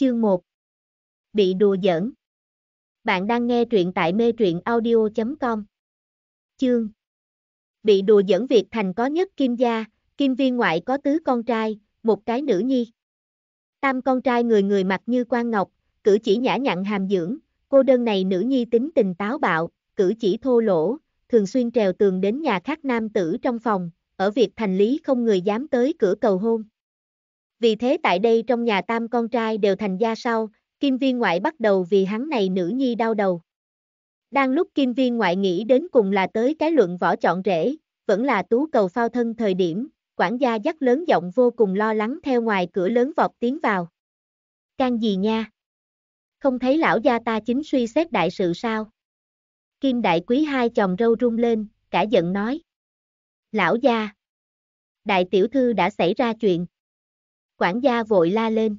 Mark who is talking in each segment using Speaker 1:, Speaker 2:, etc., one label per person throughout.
Speaker 1: Chương 1 Bị đùa giỡn Bạn đang nghe truyện tại mê truyện audio.com Chương Bị đùa giỡn Việt Thành có nhất Kim Gia, Kim Viên ngoại có tứ con trai, một cái nữ nhi. Tam con trai người người mặc như quan ngọc, cử chỉ nhã nhặn hàm dưỡng, cô đơn này nữ nhi tính tình táo bạo, cử chỉ thô lỗ, thường xuyên trèo tường đến nhà khác nam tử trong phòng, ở Việt Thành Lý không người dám tới cửa cầu hôn. Vì thế tại đây trong nhà tam con trai đều thành gia sau, Kim Viên ngoại bắt đầu vì hắn này nữ nhi đau đầu. Đang lúc Kim Viên ngoại nghĩ đến cùng là tới cái luận võ chọn rễ, vẫn là tú cầu phao thân thời điểm, quản gia dắt lớn giọng vô cùng lo lắng theo ngoài cửa lớn vọt tiến vào. Can gì nha? Không thấy lão gia ta chính suy xét đại sự sao? Kim đại quý hai chồng râu rung lên, cả giận nói. Lão gia! Đại tiểu thư đã xảy ra chuyện. Quản gia vội la lên.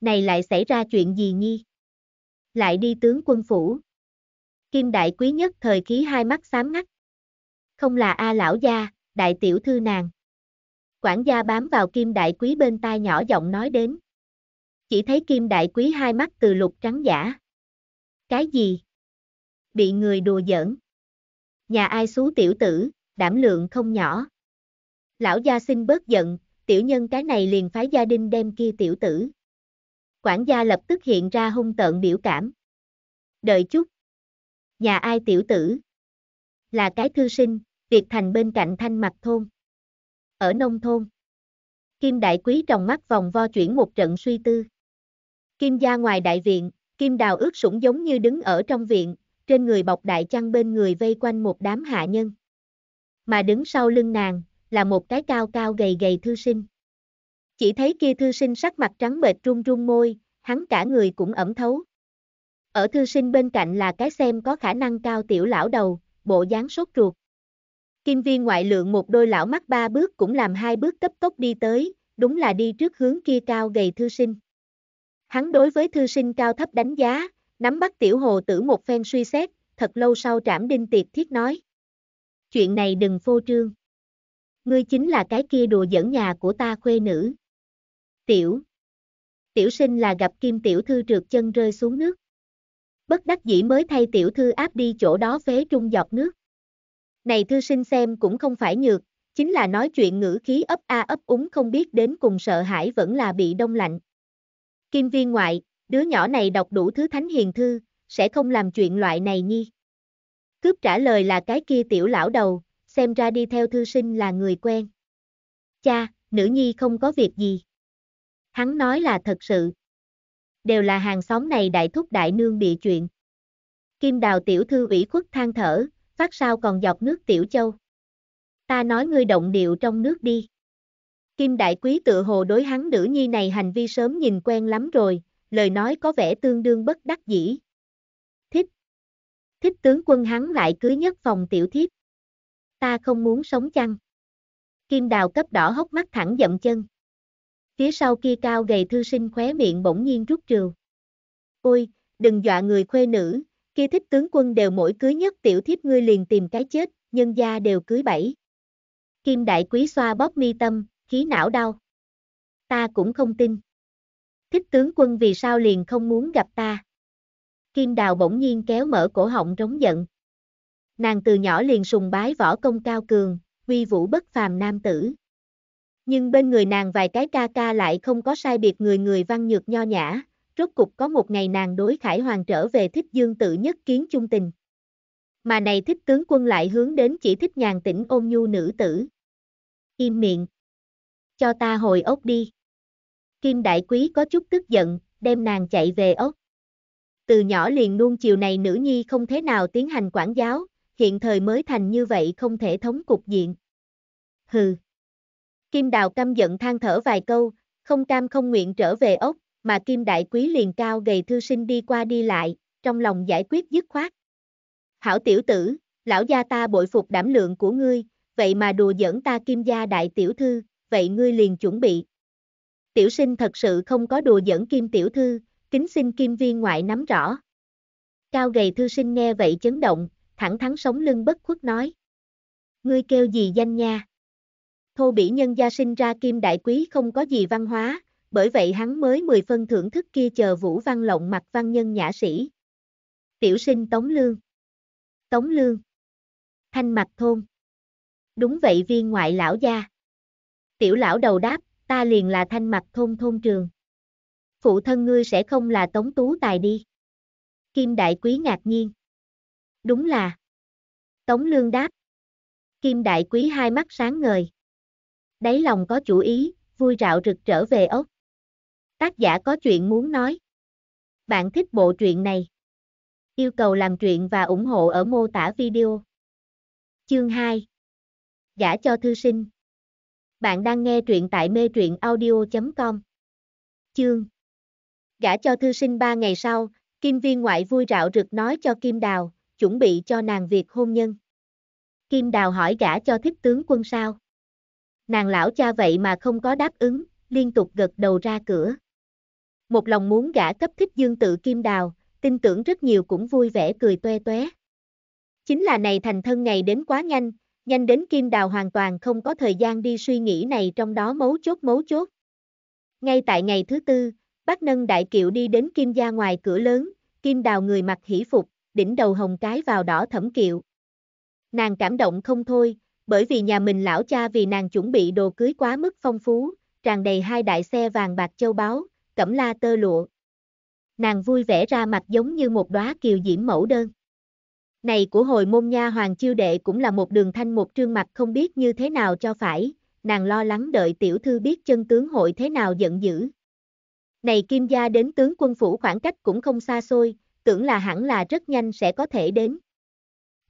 Speaker 1: Này lại xảy ra chuyện gì nhi? Lại đi tướng quân phủ. Kim đại quý nhất thời khí hai mắt xám ngắt. Không là A lão gia, đại tiểu thư nàng. Quản gia bám vào kim đại quý bên tai nhỏ giọng nói đến. Chỉ thấy kim đại quý hai mắt từ lục trắng giả. Cái gì? Bị người đùa giỡn. Nhà ai xú tiểu tử, đảm lượng không nhỏ. Lão gia xin bớt giận, tiểu nhân cái này liền phái gia đình đem kia tiểu tử. Quản gia lập tức hiện ra hung tợn biểu cảm. Đợi chút. Nhà ai tiểu tử? Là cái thư sinh, Việt Thành bên cạnh thanh mặt thôn. Ở nông thôn. Kim đại quý trong mắt vòng vo chuyển một trận suy tư. Kim gia ngoài đại viện, Kim đào ướt sũng giống như đứng ở trong viện, trên người bọc đại chăn bên người vây quanh một đám hạ nhân. Mà đứng sau lưng nàng, là một cái cao cao gầy gầy thư sinh. Chỉ thấy kia thư sinh sắc mặt trắng bệch run run môi, hắn cả người cũng ẩm thấu. Ở thư sinh bên cạnh là cái xem có khả năng cao tiểu lão đầu, bộ dáng sốt ruột. Kim viên ngoại lượng một đôi lão mắt ba bước cũng làm hai bước cấp tốc đi tới, đúng là đi trước hướng kia cao gầy thư sinh. Hắn đối với thư sinh cao thấp đánh giá, nắm bắt tiểu hồ tử một phen suy xét, thật lâu sau trảm đinh tiệp thiết nói. Chuyện này đừng phô trương. Ngươi chính là cái kia đùa dẫn nhà của ta khuê nữ. Tiểu. Tiểu sinh là gặp kim tiểu thư trượt chân rơi xuống nước. Bất đắc dĩ mới thay tiểu thư áp đi chỗ đó phế trung giọt nước. Này thư sinh xem cũng không phải nhược, chính là nói chuyện ngữ khí ấp a ấp úng không biết đến cùng sợ hãi vẫn là bị đông lạnh. Kim viên ngoại, đứa nhỏ này đọc đủ thứ thánh hiền thư, sẽ không làm chuyện loại này nhi. Cướp trả lời là cái kia tiểu lão đầu, xem ra đi theo thư sinh là người quen. Cha, nữ nhi không có việc gì. Hắn nói là thật sự. Đều là hàng xóm này đại thúc đại nương bị chuyện. Kim đào tiểu thư ủy khuất than thở, phát sao còn dọc nước tiểu châu. Ta nói ngươi động điệu trong nước đi. Kim đại quý tự hồ đối hắn nữ nhi này hành vi sớm nhìn quen lắm rồi, lời nói có vẻ tương đương bất đắc dĩ. Thích. Thích tướng quân hắn lại cưới nhất phòng tiểu thiếp ta không muốn sống chăng? Kim đào cấp đỏ hốc mắt thẳng dậm chân. Phía sau kia cao gầy thư sinh khóe miệng bỗng nhiên rút trừ. Ôi, đừng dọa người khuê nữ, kia thích tướng quân đều mỗi cưới nhất tiểu thiếp ngươi liền tìm cái chết, nhân gia đều cưới bảy. Kim đại quý xoa bóp mi tâm, khí não đau. Ta cũng không tin. Thích tướng quân vì sao liền không muốn gặp ta? Kim đào bỗng nhiên kéo mở cổ họng trống giận. Nàng từ nhỏ liền sùng bái võ công cao cường, uy vũ bất phàm nam tử. Nhưng bên người nàng vài cái ca ca lại không có sai biệt người người văn nhược nho nhã, rốt cục có một ngày nàng đối Khải Hoàng trở về thích dương tự nhất kiến chung tình. Mà này thích tướng quân lại hướng đến chỉ thích nhàn tĩnh ôn nhu nữ tử. Im miệng. Cho ta hồi ốc đi. Kim đại quý có chút tức giận, đem nàng chạy về ốc. Từ nhỏ liền nuông chiều này nữ nhi không thế nào tiến hành quản giáo, hiện thời mới thành như vậy không thể thống cục diện. Hừ. Kim Đào căm giận than thở vài câu, không cam không nguyện trở về ốc, mà Kim Đại Quý liền cao gầy thư sinh đi qua đi lại, trong lòng giải quyết dứt khoát. Hảo tiểu tử, lão gia ta bội phục đảm lượng của ngươi, vậy mà đùa giỡn ta Kim gia đại tiểu thư, vậy ngươi liền chuẩn bị. Tiểu sinh thật sự không có đùa giỡn Kim tiểu thư, kính xin Kim viên ngoại nắm rõ. Cao gầy thư sinh nghe vậy chấn động, thẳng thắn sống lưng bất khuất nói. Ngươi kêu gì danh nha? Thô bỉ nhân gia sinh ra kim đại quý không có gì văn hóa, bởi vậy hắn mới mười phân thưởng thức kia chờ vũ văn lộng mặt văn nhân nhã sĩ. Tiểu sinh Tống Lương Tống Lương Thanh mặt thôn Đúng vậy viên ngoại lão gia. Tiểu lão đầu đáp, ta liền là thanh mặt thôn thôn trường. Phụ thân ngươi sẽ không là Tống Tú Tài đi. Kim Đại Quý ngạc nhiên. Đúng là. Tống Lương đáp. Kim Đại Quý hai mắt sáng ngời. Đáy lòng có chủ ý, vui rạo rực trở về ốc. Tác giả có chuyện muốn nói. Bạn thích bộ truyện này? Yêu cầu làm truyện và ủng hộ ở mô tả video. Chương 2 Giả cho thư sinh Bạn đang nghe truyện tại mê truyện audio.com Chương Gả cho thư sinh ba ngày sau, Kim viên ngoại vui rạo rực nói cho Kim Đào, chuẩn bị cho nàng việc hôn nhân. Kim Đào hỏi gã cho thích tướng quân sao. Nàng lão cha vậy mà không có đáp ứng, liên tục gật đầu ra cửa. Một lòng muốn gã cấp thích dương tự Kim Đào, tin tưởng rất nhiều cũng vui vẻ cười toe toé. Chính là này thành thân ngày đến quá nhanh, nhanh đến Kim Đào hoàn toàn không có thời gian đi suy nghĩ này trong đó mấu chốt mấu chốt. Ngay tại ngày thứ tư, bác nâng đại kiệu đi đến Kim gia ngoài cửa lớn, Kim Đào người mặc hỷ phục, đỉnh đầu hồng cái vào đỏ thẩm kiệu. Nàng cảm động không thôi, bởi vì nhà mình lão cha vì nàng chuẩn bị đồ cưới quá mức phong phú, tràn đầy hai đại xe vàng bạc châu báu, cẩm la tơ lụa. Nàng vui vẻ ra mặt giống như một đóa kiều diễm mẫu đơn. Này của hồi môn nha hoàng chiêu đệ cũng là một đường thanh một trương mặt không biết như thế nào cho phải, nàng lo lắng đợi tiểu thư biết chân tướng hội thế nào giận dữ. Này kim gia đến tướng quân phủ khoảng cách cũng không xa xôi, tưởng là hẳn là rất nhanh sẽ có thể đến.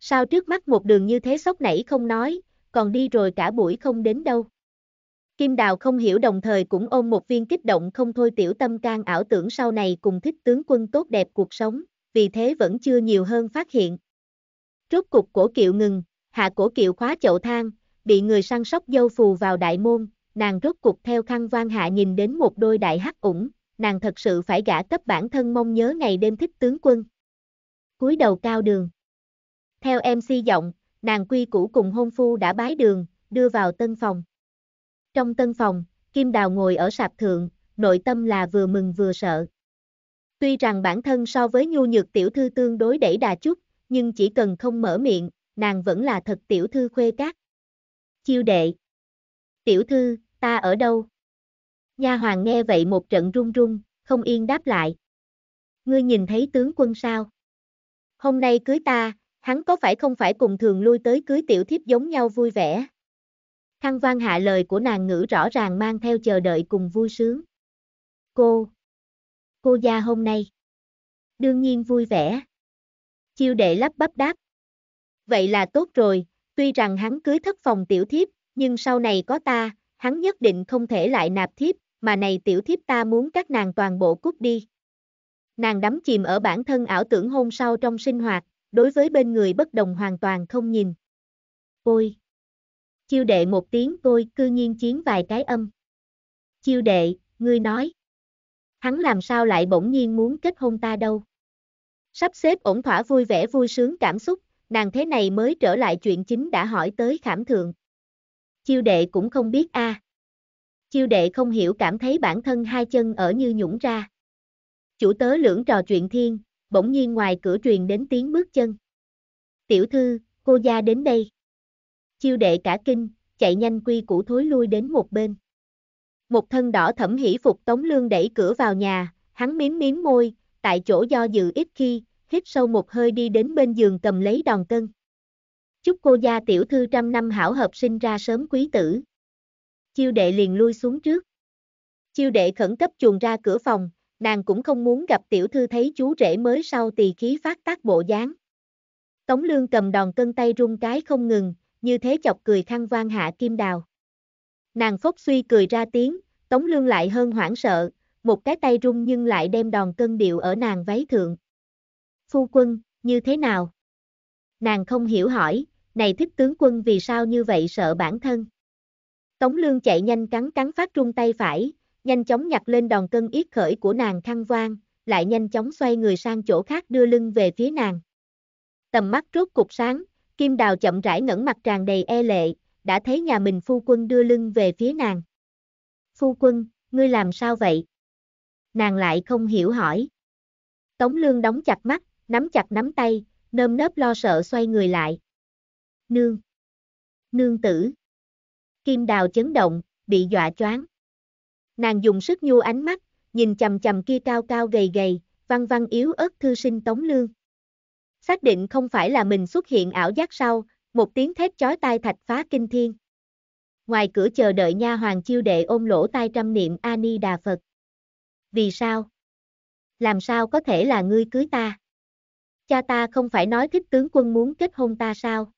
Speaker 1: Sao trước mắt một đường như thế sốc nảy không nói, còn đi rồi cả buổi không đến đâu. Kim Đào không hiểu đồng thời cũng ôm một viên kích động không thôi tiểu tâm can ảo tưởng sau này cùng thích tướng quân tốt đẹp cuộc sống, vì thế vẫn chưa nhiều hơn phát hiện. Rốt cục cổ kiệu ngừng, hạ cổ kiệu khóa chậu thang, bị người săn sóc dâu phù vào đại môn, nàng rốt cục theo khăn vang hạ nhìn đến một đôi đại hắc ủng, nàng thật sự phải gả cấp bản thân mong nhớ ngày đêm thích tướng quân. cúi đầu cao đường. Theo MC giọng, nàng quy củ cùng hôn phu đã bái đường, đưa vào tân phòng. Trong tân phòng, Kim Đào ngồi ở sạp thượng, nội tâm là vừa mừng vừa sợ. Tuy rằng bản thân so với nhu nhược tiểu thư tương đối đẩy đà chút, nhưng chỉ cần không mở miệng, nàng vẫn là thật tiểu thư khuê cát. Chiêu đệ. Tiểu thư, ta ở đâu? Nha hoàng nghe vậy một trận run run, không yên đáp lại. Ngươi nhìn thấy tướng quân sao? Hôm nay cưới ta, hắn có phải không phải cùng thường lui tới cưới tiểu thiếp giống nhau vui vẻ? Thăng văn hạ lời của nàng ngữ rõ ràng mang theo chờ đợi cùng vui sướng. Cô. Cô gia hôm nay. Đương nhiên vui vẻ. Chiêu đệ lắp bắp đáp. Vậy là tốt rồi, tuy rằng hắn cưới thất phòng tiểu thiếp, nhưng sau này có ta, hắn nhất định không thể lại nạp thiếp, mà này tiểu thiếp ta muốn các nàng toàn bộ cút đi. Nàng đắm chìm ở bản thân ảo tưởng hôn sau trong sinh hoạt, đối với bên người bất đồng hoàn toàn không nhìn. Ôi! Chiêu đệ một tiếng tôi cư nhiên chiến vài cái âm. Chiêu đệ, ngươi nói. Hắn làm sao lại bỗng nhiên muốn kết hôn ta đâu. Sắp xếp ổn thỏa vui vẻ vui sướng cảm xúc, nàng thế này mới trở lại chuyện chính đã hỏi tới khảm thượng. Chiêu đệ cũng không biết a. À. Chiêu đệ không hiểu cảm thấy bản thân hai chân ở như nhũng ra. Chủ tớ lưỡng trò chuyện thiên, bỗng nhiên ngoài cửa truyền đến tiếng bước chân. Tiểu thư, cô gia đến đây. Chiêu đệ cả kinh, chạy nhanh quy củ thối lui đến một bên. Một thân đỏ thẩm hỉ phục tống lương đẩy cửa vào nhà, hắn miếm miếm môi, tại chỗ do dự ít khi, hít sâu một hơi đi đến bên giường cầm lấy đòn cân. Chúc cô gia tiểu thư trăm năm hảo hợp sinh ra sớm quý tử. Chiêu đệ liền lui xuống trước. Chiêu đệ khẩn cấp chuồn ra cửa phòng, nàng cũng không muốn gặp tiểu thư thấy chú rể mới sau tỳ khí phát tác bộ dáng. Tống lương cầm đòn cân tay rung cái không ngừng, như thế chọc cười khăn van hạ kim đào. Nàng phốc suy cười ra tiếng, tống lương lại hơn hoảng sợ, một cái tay rung nhưng lại đem đòn cân điệu ở nàng váy thượng. Phu quân, như thế nào? Nàng không hiểu hỏi, này thích tướng quân vì sao như vậy sợ bản thân. Tống Lương chạy nhanh cắn cắn phát trung tay phải, nhanh chóng nhặt lên đòn cân yết khởi của nàng khăn vang, lại nhanh chóng xoay người sang chỗ khác đưa lưng về phía nàng. Tầm mắt rốt cục sáng, Kim Đào chậm rãi ngẩng mặt tràn đầy e lệ, đã thấy nhà mình phu quân đưa lưng về phía nàng. Phu quân, ngươi làm sao vậy? Nàng lại không hiểu hỏi. Tống Lương đóng chặt mắt, nắm chặt nắm tay, nơm nớp lo sợ xoay người lại. Nương. Nương tử. Kim đào chấn động, bị dọa choáng. Nàng dùng sức nhu ánh mắt, nhìn chầm chầm kia cao cao gầy gầy, văn văn yếu ớt thư sinh Tống Lương. Xác định không phải là mình xuất hiện ảo giác sau, một tiếng thét chói tai thạch phá kinh thiên. Ngoài cửa chờ đợi nha hoàng chiêu đệ ôm lỗ tai trăm niệm Ani Đà Phật. Vì sao? Làm sao có thể là ngươi cưới ta? Cha ta không phải nói thích tướng quân muốn kết hôn ta sao?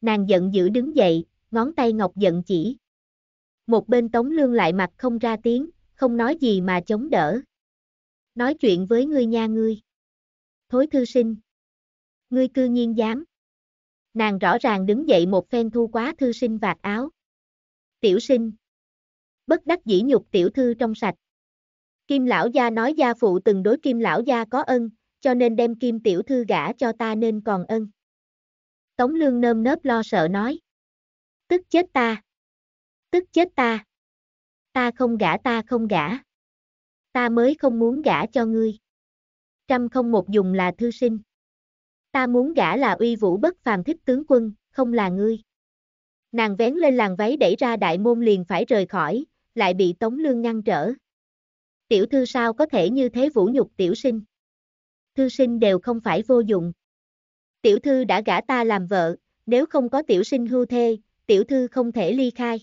Speaker 1: Nàng giận dữ đứng dậy, ngón tay ngọc giận chỉ. Một bên Tống Lương lại mặt không ra tiếng, không nói gì mà chống đỡ. Nói chuyện với ngươi nha ngươi. Thối thư sinh. Ngươi cư nhiên dám. Nàng rõ ràng đứng dậy một phen thu quá thư sinh vạt áo. Tiểu sinh. Bất đắc dĩ nhục tiểu thư trong sạch. Kim lão gia nói gia phụ từng đối kim lão gia có ân, cho nên đem kim tiểu thư gả cho ta nên còn ân. Tống lương nơm nớp lo sợ nói. Tức chết ta. Tức chết ta. Ta không gả ta không gả. Ta mới không muốn gả cho ngươi. Trăm không một dùng là thư sinh. Ta muốn gả là uy vũ bất phàm thích tướng quân, không là ngươi. Nàng vén lên làng váy đẩy ra đại môn liền phải rời khỏi, lại bị Tống Lương ngăn trở. Tiểu thư sao có thể như thế vũ nhục tiểu sinh? Thư sinh đều không phải vô dụng. Tiểu thư đã gả ta làm vợ, nếu không có tiểu sinh hưu thê, tiểu thư không thể ly khai.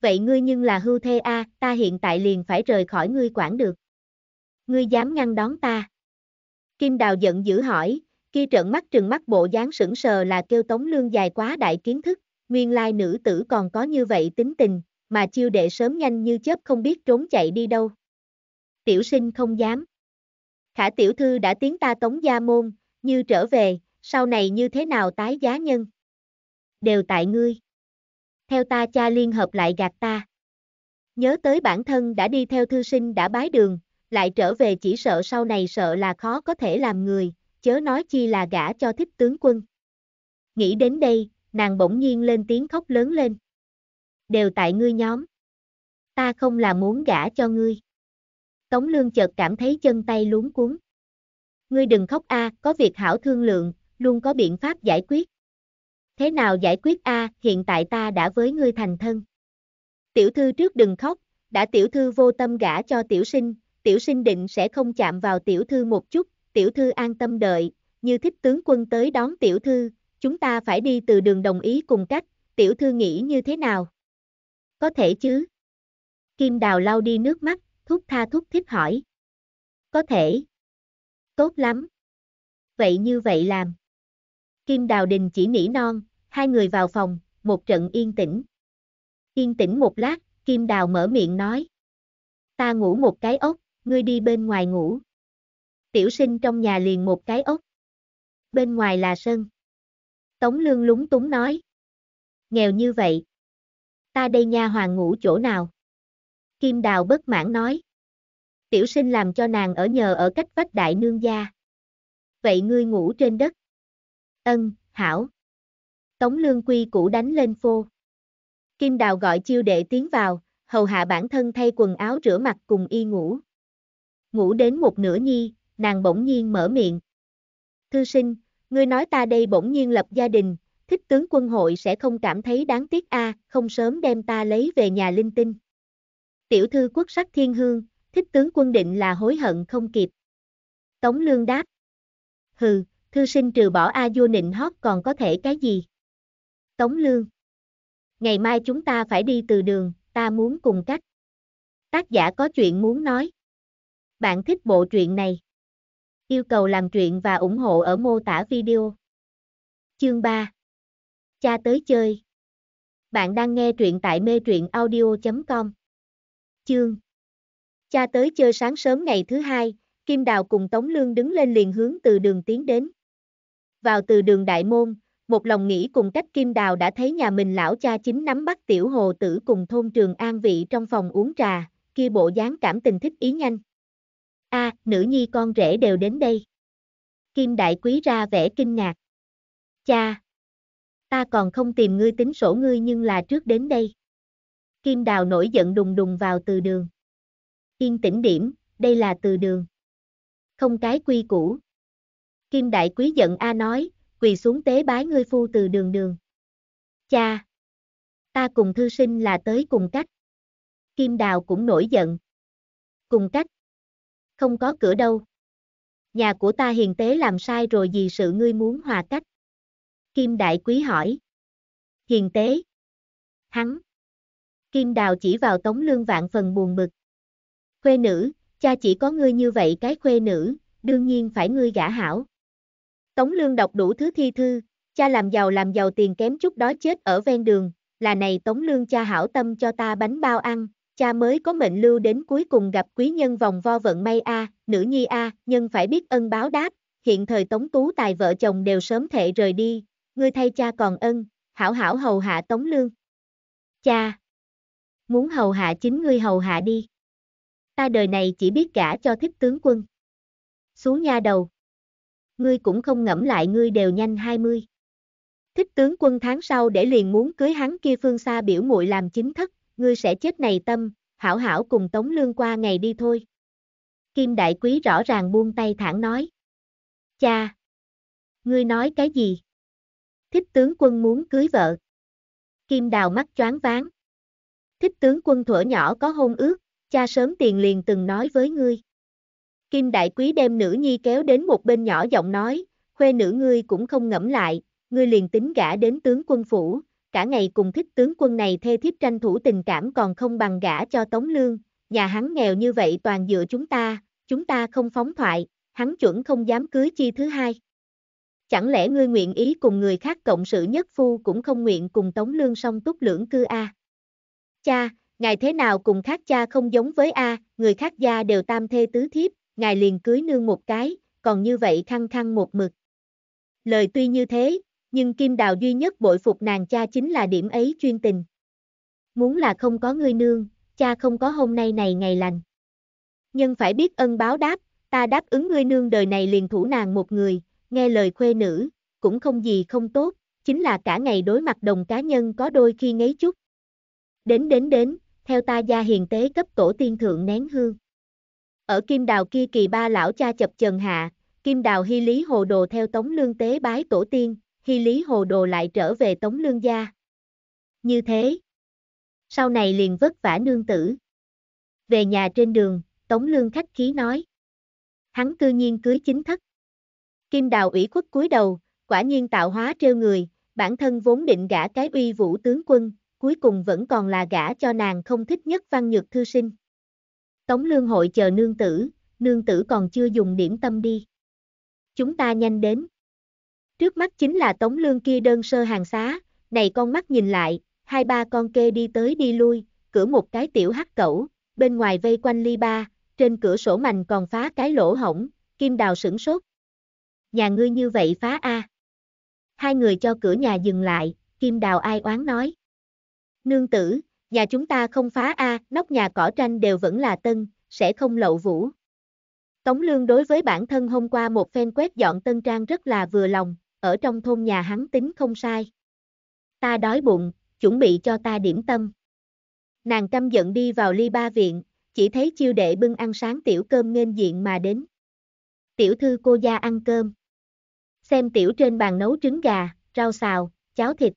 Speaker 1: Vậy ngươi nhưng là hưu thê a, ta hiện tại liền phải rời khỏi ngươi quản được. Ngươi dám ngăn đón ta. Kim Đào giận dữ hỏi, kia trợn mắt trừng mắt bộ dáng sững sờ là kêu tống lương dài quá đại kiến thức, nguyên lai nữ tử còn có như vậy tính tình, mà chiêu đệ sớm nhanh như chớp không biết trốn chạy đi đâu. Tiểu sinh không dám. Khả tiểu thư đã tiến ta tống gia môn, như trở về, sau này như thế nào tái giá nhân. Đều tại ngươi theo ta cha liên hợp lại gạt ta. Nhớ tới bản thân đã đi theo thư sinh đã bái đường, lại trở về chỉ sợ sau này sợ là khó có thể làm người, chớ nói chi là gả cho thích tướng quân. Nghĩ đến đây, nàng bỗng nhiên lên tiếng khóc lớn lên. Đều tại ngươi nhóm. Ta không là muốn gả cho ngươi. Tống lương chợt cảm thấy chân tay luống cuốn. Ngươi đừng khóc a, có việc hảo thương lượng, luôn có biện pháp giải quyết thế nào giải quyết a, à, hiện tại ta đã với ngươi thành thân. Tiểu thư trước đừng khóc, đã tiểu thư vô tâm gả cho tiểu sinh, tiểu sinh định sẽ không chạm vào tiểu thư một chút, tiểu thư an tâm đợi, như thích tướng quân tới đón tiểu thư, chúng ta phải đi từ đường đồng ý cùng cách, tiểu thư nghĩ như thế nào? Có thể chứ? Kim Đào lau đi nước mắt, thúc tha thúc thích hỏi. Có thể. Tốt lắm. Vậy như vậy làm. Kim Đào Đình chỉ nỉ non, hai người vào phòng, một trận yên tĩnh. Yên tĩnh một lát, Kim Đào mở miệng nói. Ta ngủ một cái ốc, ngươi đi bên ngoài ngủ. Tiểu sinh trong nhà liền một cái ốc. Bên ngoài là sân. Tống Lương lúng túng nói. Nghèo như vậy. Ta đây nha hoàng ngủ chỗ nào? Kim Đào bất mãn nói. Tiểu sinh làm cho nàng ở nhờ ở cách vách đại nương gia. Vậy ngươi ngủ trên đất. Ân, hảo. Tống lương quy cũ đánh lên phô. Kim đào gọi chiêu đệ tiến vào, hầu hạ bản thân thay quần áo rửa mặt cùng y ngủ. Ngủ đến một nửa nhi, nàng bỗng nhiên mở miệng. Thư sinh, ngươi nói ta đây bỗng nhiên lập gia đình, thích tướng quân hội sẽ không cảm thấy đáng tiếc a, không sớm đem ta lấy về nhà linh tinh. Tiểu thư quốc sắc thiên hương, thích tướng quân định là hối hận không kịp. Tống lương đáp. Hừ, thư sinh trừ bỏ A vô nịnh hót còn có thể cái gì? Tống Lương. Ngày mai chúng ta phải đi từ đường, ta muốn cùng cách. Tác giả có chuyện muốn nói. Bạn thích bộ truyện này? Yêu cầu làm truyện và ủng hộ ở mô tả video. Chương 3 Cha tới chơi Bạn đang nghe truyện tại mê truyện audio.com Chương Cha tới chơi sáng sớm ngày thứ hai, Kim Đào cùng Tống Lương đứng lên liền hướng từ đường tiến đến. Vào từ đường Đại Môn, một lòng nghĩ cùng cách kim đào đã thấy nhà mình lão cha chính nắm bắt tiểu hồ tử cùng thôn trường an vị trong phòng uống trà, kia bộ dáng cảm tình thích ý nhanh. a à, nữ nhi con rể đều đến đây. Kim đại quý ra vẻ kinh ngạc. Cha! Ta còn không tìm ngươi tính sổ ngươi nhưng là trước đến đây. Kim đào nổi giận đùng đùng vào từ đường. Yên tĩnh điểm, đây là từ đường. Không cái quy củ. Kim đại quý giận A nói, quỳ xuống tế bái ngươi phu từ đường đường. Cha! Ta cùng thư sinh là tới cùng cách. Kim Đào cũng nổi giận. Cùng cách. Không có cửa đâu. Nhà của ta hiền tế làm sai rồi gì sự ngươi muốn hòa cách. Kim Đại Quý hỏi. Hiền tế. Hắn. Kim Đào chỉ vào tống lương vạn phần buồn bực. Khuê nữ, cha chỉ có ngươi như vậy cái khuê nữ, đương nhiên phải ngươi gả hảo. Tống Lương đọc đủ thứ thi thư, cha làm giàu làm giàu tiền kém chút đó chết ở ven đường, là này Tống Lương cha hảo tâm cho ta bánh bao ăn, cha mới có mệnh lưu đến cuối cùng gặp quý nhân vòng vo vận may A, nữ nhi A, nhân phải biết ân báo đáp, hiện thời Tống Tú tài vợ chồng đều sớm thể rời đi, ngươi thay cha còn ân, hảo hảo hầu hạ Tống Lương. Cha! Muốn hầu hạ chính ngươi hầu hạ đi. Ta đời này chỉ biết cả cho thích tướng quân. Xuống nha đầu ngươi cũng không ngẫm lại ngươi đều nhanh 20. Thích tướng quân tháng sau để liền muốn cưới hắn kia phương xa biểu muội làm chính thất, ngươi sẽ chết này tâm, hảo hảo cùng Tống Lương qua ngày đi thôi. Kim Đại Quý rõ ràng buông tay thẳng nói. Cha! Ngươi nói cái gì? Thích tướng quân muốn cưới vợ. Kim Đào mắt choáng váng. Thích tướng quân thuở nhỏ có hôn ước, cha sớm tiền liền từng nói với ngươi. Kim Đại Quý đem nữ nhi kéo đến một bên nhỏ giọng nói, khuê nữ ngươi cũng không ngẫm lại, ngươi liền tính gả đến tướng quân phủ, cả ngày cùng thích tướng quân này thê thiếp tranh thủ tình cảm còn không bằng gả cho Tống Lương, nhà hắn nghèo như vậy toàn dựa chúng ta, chúng ta không phóng thoại, hắn chuẩn không dám cưới chi thứ hai. Chẳng lẽ ngươi nguyện ý cùng người khác cộng sự nhất phu cũng không nguyện cùng Tống Lương song túc lưỡng cư a? Cha, ngài thế nào cùng khác cha không giống với a, người khác gia đều tam thê tứ thiếp, ngài liền cưới nương một cái, còn như vậy khăng khăng một mực. Lời tuy như thế, nhưng Kim Đào duy nhất bội phục nàng cha chính là điểm ấy chuyên tình. Muốn là không có ngươi nương, cha không có hôm nay này ngày lành. Nhưng phải biết ân báo đáp, ta đáp ứng ngươi nương đời này liền thủ nàng một người, nghe lời khuê nữ, cũng không gì không tốt, chính là cả ngày đối mặt đồng cá nhân có đôi khi ngấy chút. Đến đến đến, theo ta gia hiền tế cấp tổ tiên thượng nén hương. Ở kim đào kia kỳ ba lão cha chập Trần hạ, kim đào hy lý hồ đồ theo tống lương tế bái tổ tiên, hy lý hồ đồ lại trở về tống lương gia. Như thế, sau này liền vất vả nương tử. Về nhà trên đường, tống lương khách khí nói. Hắn cư nhiên cưới chính thất. Kim đào ủy khuất cúi đầu, quả nhiên tạo hóa trêu người, bản thân vốn định gả cái uy vũ tướng quân, cuối cùng vẫn còn là gả cho nàng không thích nhất văn nhược thư sinh. Tống lương hội chờ nương tử, nương tử còn chưa dùng điểm tâm đi. Chúng ta nhanh đến. Trước mắt chính là tống lương kia đơn sơ hàng xá, này con mắt nhìn lại, hai ba con kê đi tới đi lui, cửa một cái tiểu hắc cẩu, bên ngoài vây quanh ly ba, trên cửa sổ mành còn phá cái lỗ hổng, kim đào sửng sốt. Nhà ngươi như vậy phá a. Hai người cho cửa nhà dừng lại, kim đào ai oán nói. Nương tử, Nhà chúng ta không phá A, nóc nhà cỏ tranh đều vẫn là tân, sẽ không lậu vũ. Tống Lương đối với bản thân hôm qua một phen quét dọn tân trang rất là vừa lòng, ở trong thôn nhà hắn tính không sai. Ta đói bụng, chuẩn bị cho ta điểm tâm. Nàng căm giận đi vào ly ba viện, chỉ thấy chiêu đệ bưng ăn sáng tiểu cơm nghênh diện mà đến. Tiểu thư cô gia ăn cơm. Xem tiểu trên bàn nấu trứng gà, rau xào, cháo thịt.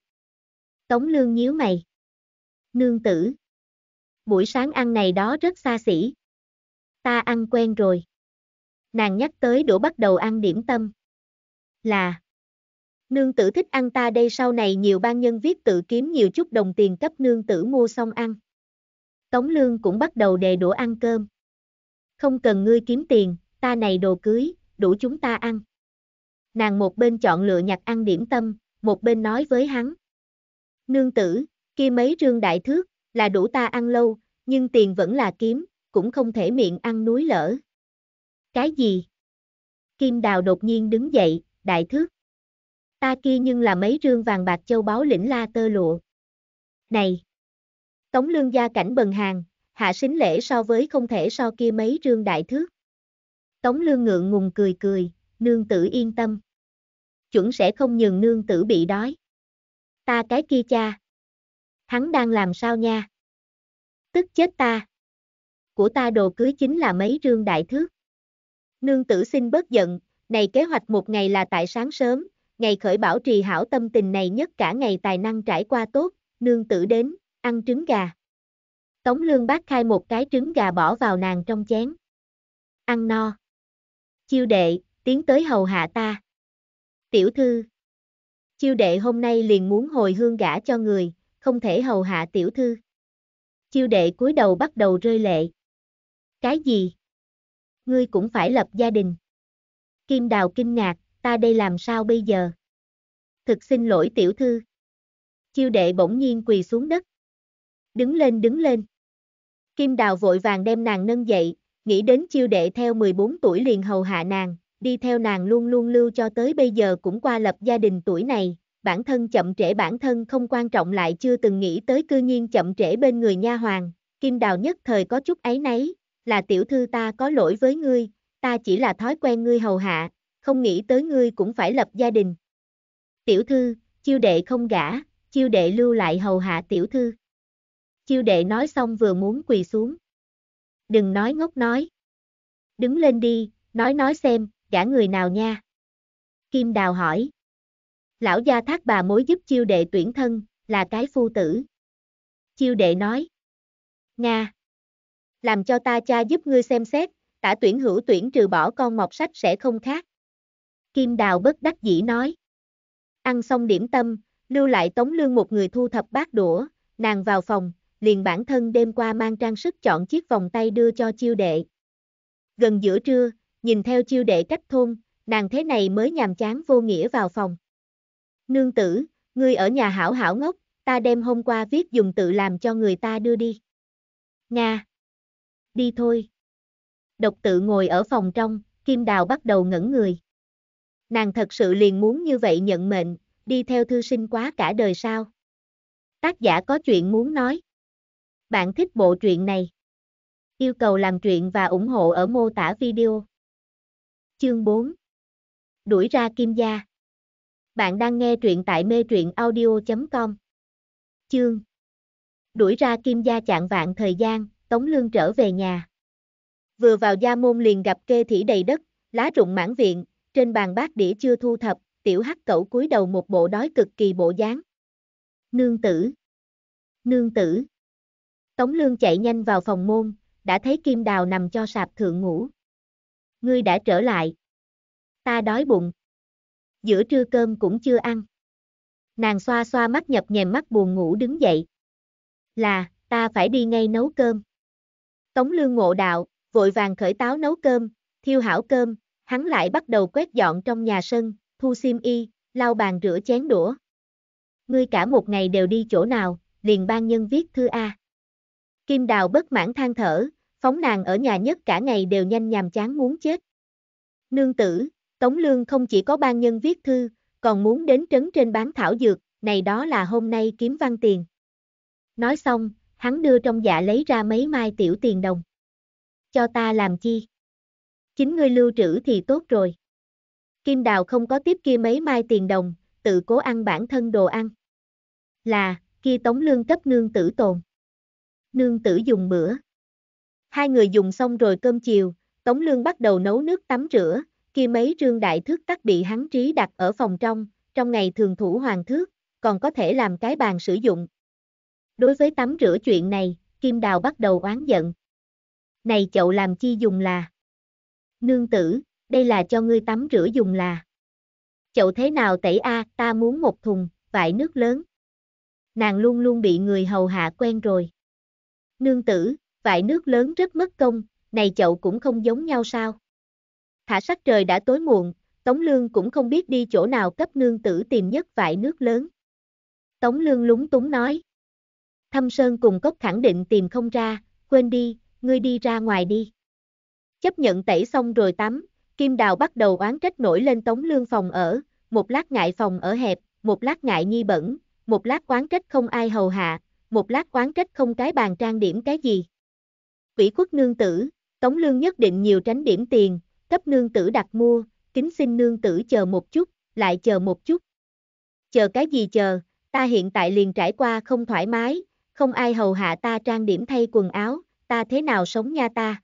Speaker 1: Tống lương nhíu mày nương tử. Buổi sáng ăn này đó rất xa xỉ. Ta ăn quen rồi. Nàng nhắc tới đổ bắt đầu ăn điểm tâm. Là Nương tử thích ăn ta đây sau này nhiều ban nhân viết tự kiếm nhiều chút đồng tiền cấp nương tử mua xong ăn. Tống lương cũng bắt đầu đề đổ ăn cơm. Không cần ngươi kiếm tiền, ta này đồ cưới, đủ chúng ta ăn. Nàng một bên chọn lựa nhặt ăn điểm tâm, một bên nói với hắn. Nương tử, kia mấy rương đại thước, là đủ ta ăn lâu, nhưng tiền vẫn là kiếm, cũng không thể miệng ăn núi lỡ. Cái gì? Kim Đào đột nhiên đứng dậy, đại thước. Ta kia nhưng là mấy rương vàng bạc châu báu lĩnh la tơ lụa. Này! Tống lương gia cảnh bần hàng, hạ sính lễ so với không thể so kia mấy rương đại thước. Tống lương ngượng ngùng cười cười, nương tử yên tâm. Chuẩn sẽ không nhường nương tử bị đói. Ta cái kia cha, hắn đang làm sao nha? Tức chết ta. Của ta đồ cưới chính là mấy rương đại thước. Nương tử xin bớt giận, này kế hoạch một ngày là tại sáng sớm, ngày khởi bảo trì hảo tâm tình này nhất cả ngày tài năng trải qua tốt, nương tử đến, ăn trứng gà. Tống lương bác khai một cái trứng gà bỏ vào nàng trong chén. Ăn no. Chiêu đệ, tiến tới hầu hạ ta. Tiểu thư. Chiêu đệ hôm nay liền muốn hồi hương gả cho người, không thể hầu hạ tiểu thư. Chiêu đệ cúi đầu bắt đầu rơi lệ. Cái gì? Ngươi cũng phải lập gia đình. Kim Đào kinh ngạc, ta đây làm sao bây giờ? Thực xin lỗi tiểu thư. Chiêu đệ bỗng nhiên quỳ xuống đất. Đứng lên đứng lên. Kim Đào vội vàng đem nàng nâng dậy, nghĩ đến chiêu đệ theo 14 tuổi liền hầu hạ nàng, đi theo nàng luôn luôn lưu cho tới bây giờ cũng qua lập gia đình tuổi này, bản thân chậm trễ bản thân không quan trọng lại chưa từng nghĩ tới cư nhiên chậm trễ bên người nha hoàng, Kim Đào nhất thời có chút ấy nấy, là tiểu thư ta có lỗi với ngươi, ta chỉ là thói quen ngươi hầu hạ, không nghĩ tới ngươi cũng phải lập gia đình. Tiểu thư, chiêu đệ không gả, chiêu đệ lưu lại hầu hạ tiểu thư. Chiêu đệ nói xong vừa muốn quỳ xuống. Đừng nói ngốc nói. Đứng lên đi, nói nói xem, gả người nào nha. Kim Đào hỏi lão gia thác bà mối giúp chiêu đệ tuyển thân, là cái phu tử. Chiêu đệ nói. Nga. Làm cho ta cha giúp ngươi xem xét, tả tuyển hữu tuyển trừ bỏ con mọc sách sẽ không khác. Kim Đào bất đắc dĩ nói. Ăn xong điểm tâm, lưu lại tống lương một người thu thập bát đũa, nàng vào phòng, liền bản thân đêm qua mang trang sức chọn chiếc vòng tay đưa cho chiêu đệ. Gần giữa trưa, nhìn theo chiêu đệ cách thôn, nàng thế này mới nhàm chán vô nghĩa vào phòng. Nương tử, ngươi ở nhà hảo hảo ngốc, ta đem hôm qua viết dùng tự làm cho người ta đưa đi. Nga. Đi thôi. Độc tự ngồi ở phòng trong, Kim Đào bắt đầu ngẩn người. Nàng thật sự liền muốn như vậy nhận mệnh, đi theo thư sinh quá cả đời sao. Tác giả có chuyện muốn nói. Bạn thích bộ truyện này. Yêu cầu làm truyện và ủng hộ ở mô tả video. Chương 4. Đuổi ra Kim Gia. Bạn đang nghe truyện tại mê truyện audio.com Chương Đuổi ra kim gia chạng vạn thời gian, Tống Lương trở về nhà. Vừa vào gia môn liền gặp kê thỉ đầy đất, lá rụng mãn viện, trên bàn bát đĩa chưa thu thập, tiểu hắc cẩu cúi đầu một bộ đói cực kỳ bộ dáng. Nương tử Nương tử Tống Lương chạy nhanh vào phòng môn, đã thấy Kim Đào nằm cho sạp thượng ngủ. Ngươi đã trở lại. Ta đói bụng giữa trưa cơm cũng chưa ăn. Nàng xoa xoa mắt nhập nhèm mắt buồn ngủ đứng dậy. Là, ta phải đi ngay nấu cơm. Tống lương ngộ đạo, vội vàng khởi táo nấu cơm, thiêu hảo cơm, hắn lại bắt đầu quét dọn trong nhà sân, thu sim y, lau bàn rửa chén đũa. Ngươi cả một ngày đều đi chỗ nào, liền ban nhân viết thư A. Kim đào bất mãn than thở, phóng nàng ở nhà nhất cả ngày đều nhanh nhàm chán muốn chết. Nương tử, Tống Lương không chỉ có ban nhân viết thư, còn muốn đến trấn trên bán thảo dược, này đó là hôm nay kiếm văn tiền. Nói xong, hắn đưa trong dạ lấy ra mấy mai tiểu tiền đồng. Cho ta làm chi? Chính ngươi lưu trữ thì tốt rồi. Kim Đào không có tiếp kia mấy mai tiền đồng, tự cố ăn bản thân đồ ăn. Là, kia tống lương cấp nương tử tồn. Nương tử dùng bữa. Hai người dùng xong rồi cơm chiều, tống lương bắt đầu nấu nước tắm rửa, khi mấy trương đại thước tắc bị hắn trí đặt ở phòng trong, trong ngày thường thủ hoàng thước, còn có thể làm cái bàn sử dụng. Đối với tắm rửa chuyện này, Kim Đào bắt đầu oán giận. Này chậu làm chi dùng là? Nương tử, đây là cho ngươi tắm rửa dùng là. Chậu thế nào tẩy a, à, ta muốn một thùng, vải nước lớn. Nàng luôn luôn bị người hầu hạ quen rồi. Nương tử, vải nước lớn rất mất công, này chậu cũng không giống nhau sao? Hạ sắc trời đã tối muộn, Tống Lương cũng không biết đi chỗ nào cấp nương tử tìm nhất vại nước lớn. Tống Lương lúng túng nói. Thâm Sơn cùng cốc khẳng định tìm không ra, quên đi, ngươi đi ra ngoài đi. Chấp nhận tẩy xong rồi tắm, Kim Đào bắt đầu oán trách nổi lên Tống Lương phòng ở, một lát ngại phòng ở hẹp, một lát ngại nghi bẩn, một lát oán trách không ai hầu hạ, một lát oán trách không cái bàn trang điểm cái gì. Quỷ quốc nương tử, Tống Lương nhất định nhiều tránh điểm tiền, Thấp nương tử đặt mua, kính xin nương tử chờ một chút, lại chờ một chút. Chờ cái gì chờ, ta hiện tại liền trải qua không thoải mái, không ai hầu hạ ta trang điểm thay quần áo, ta thế nào sống nha ta.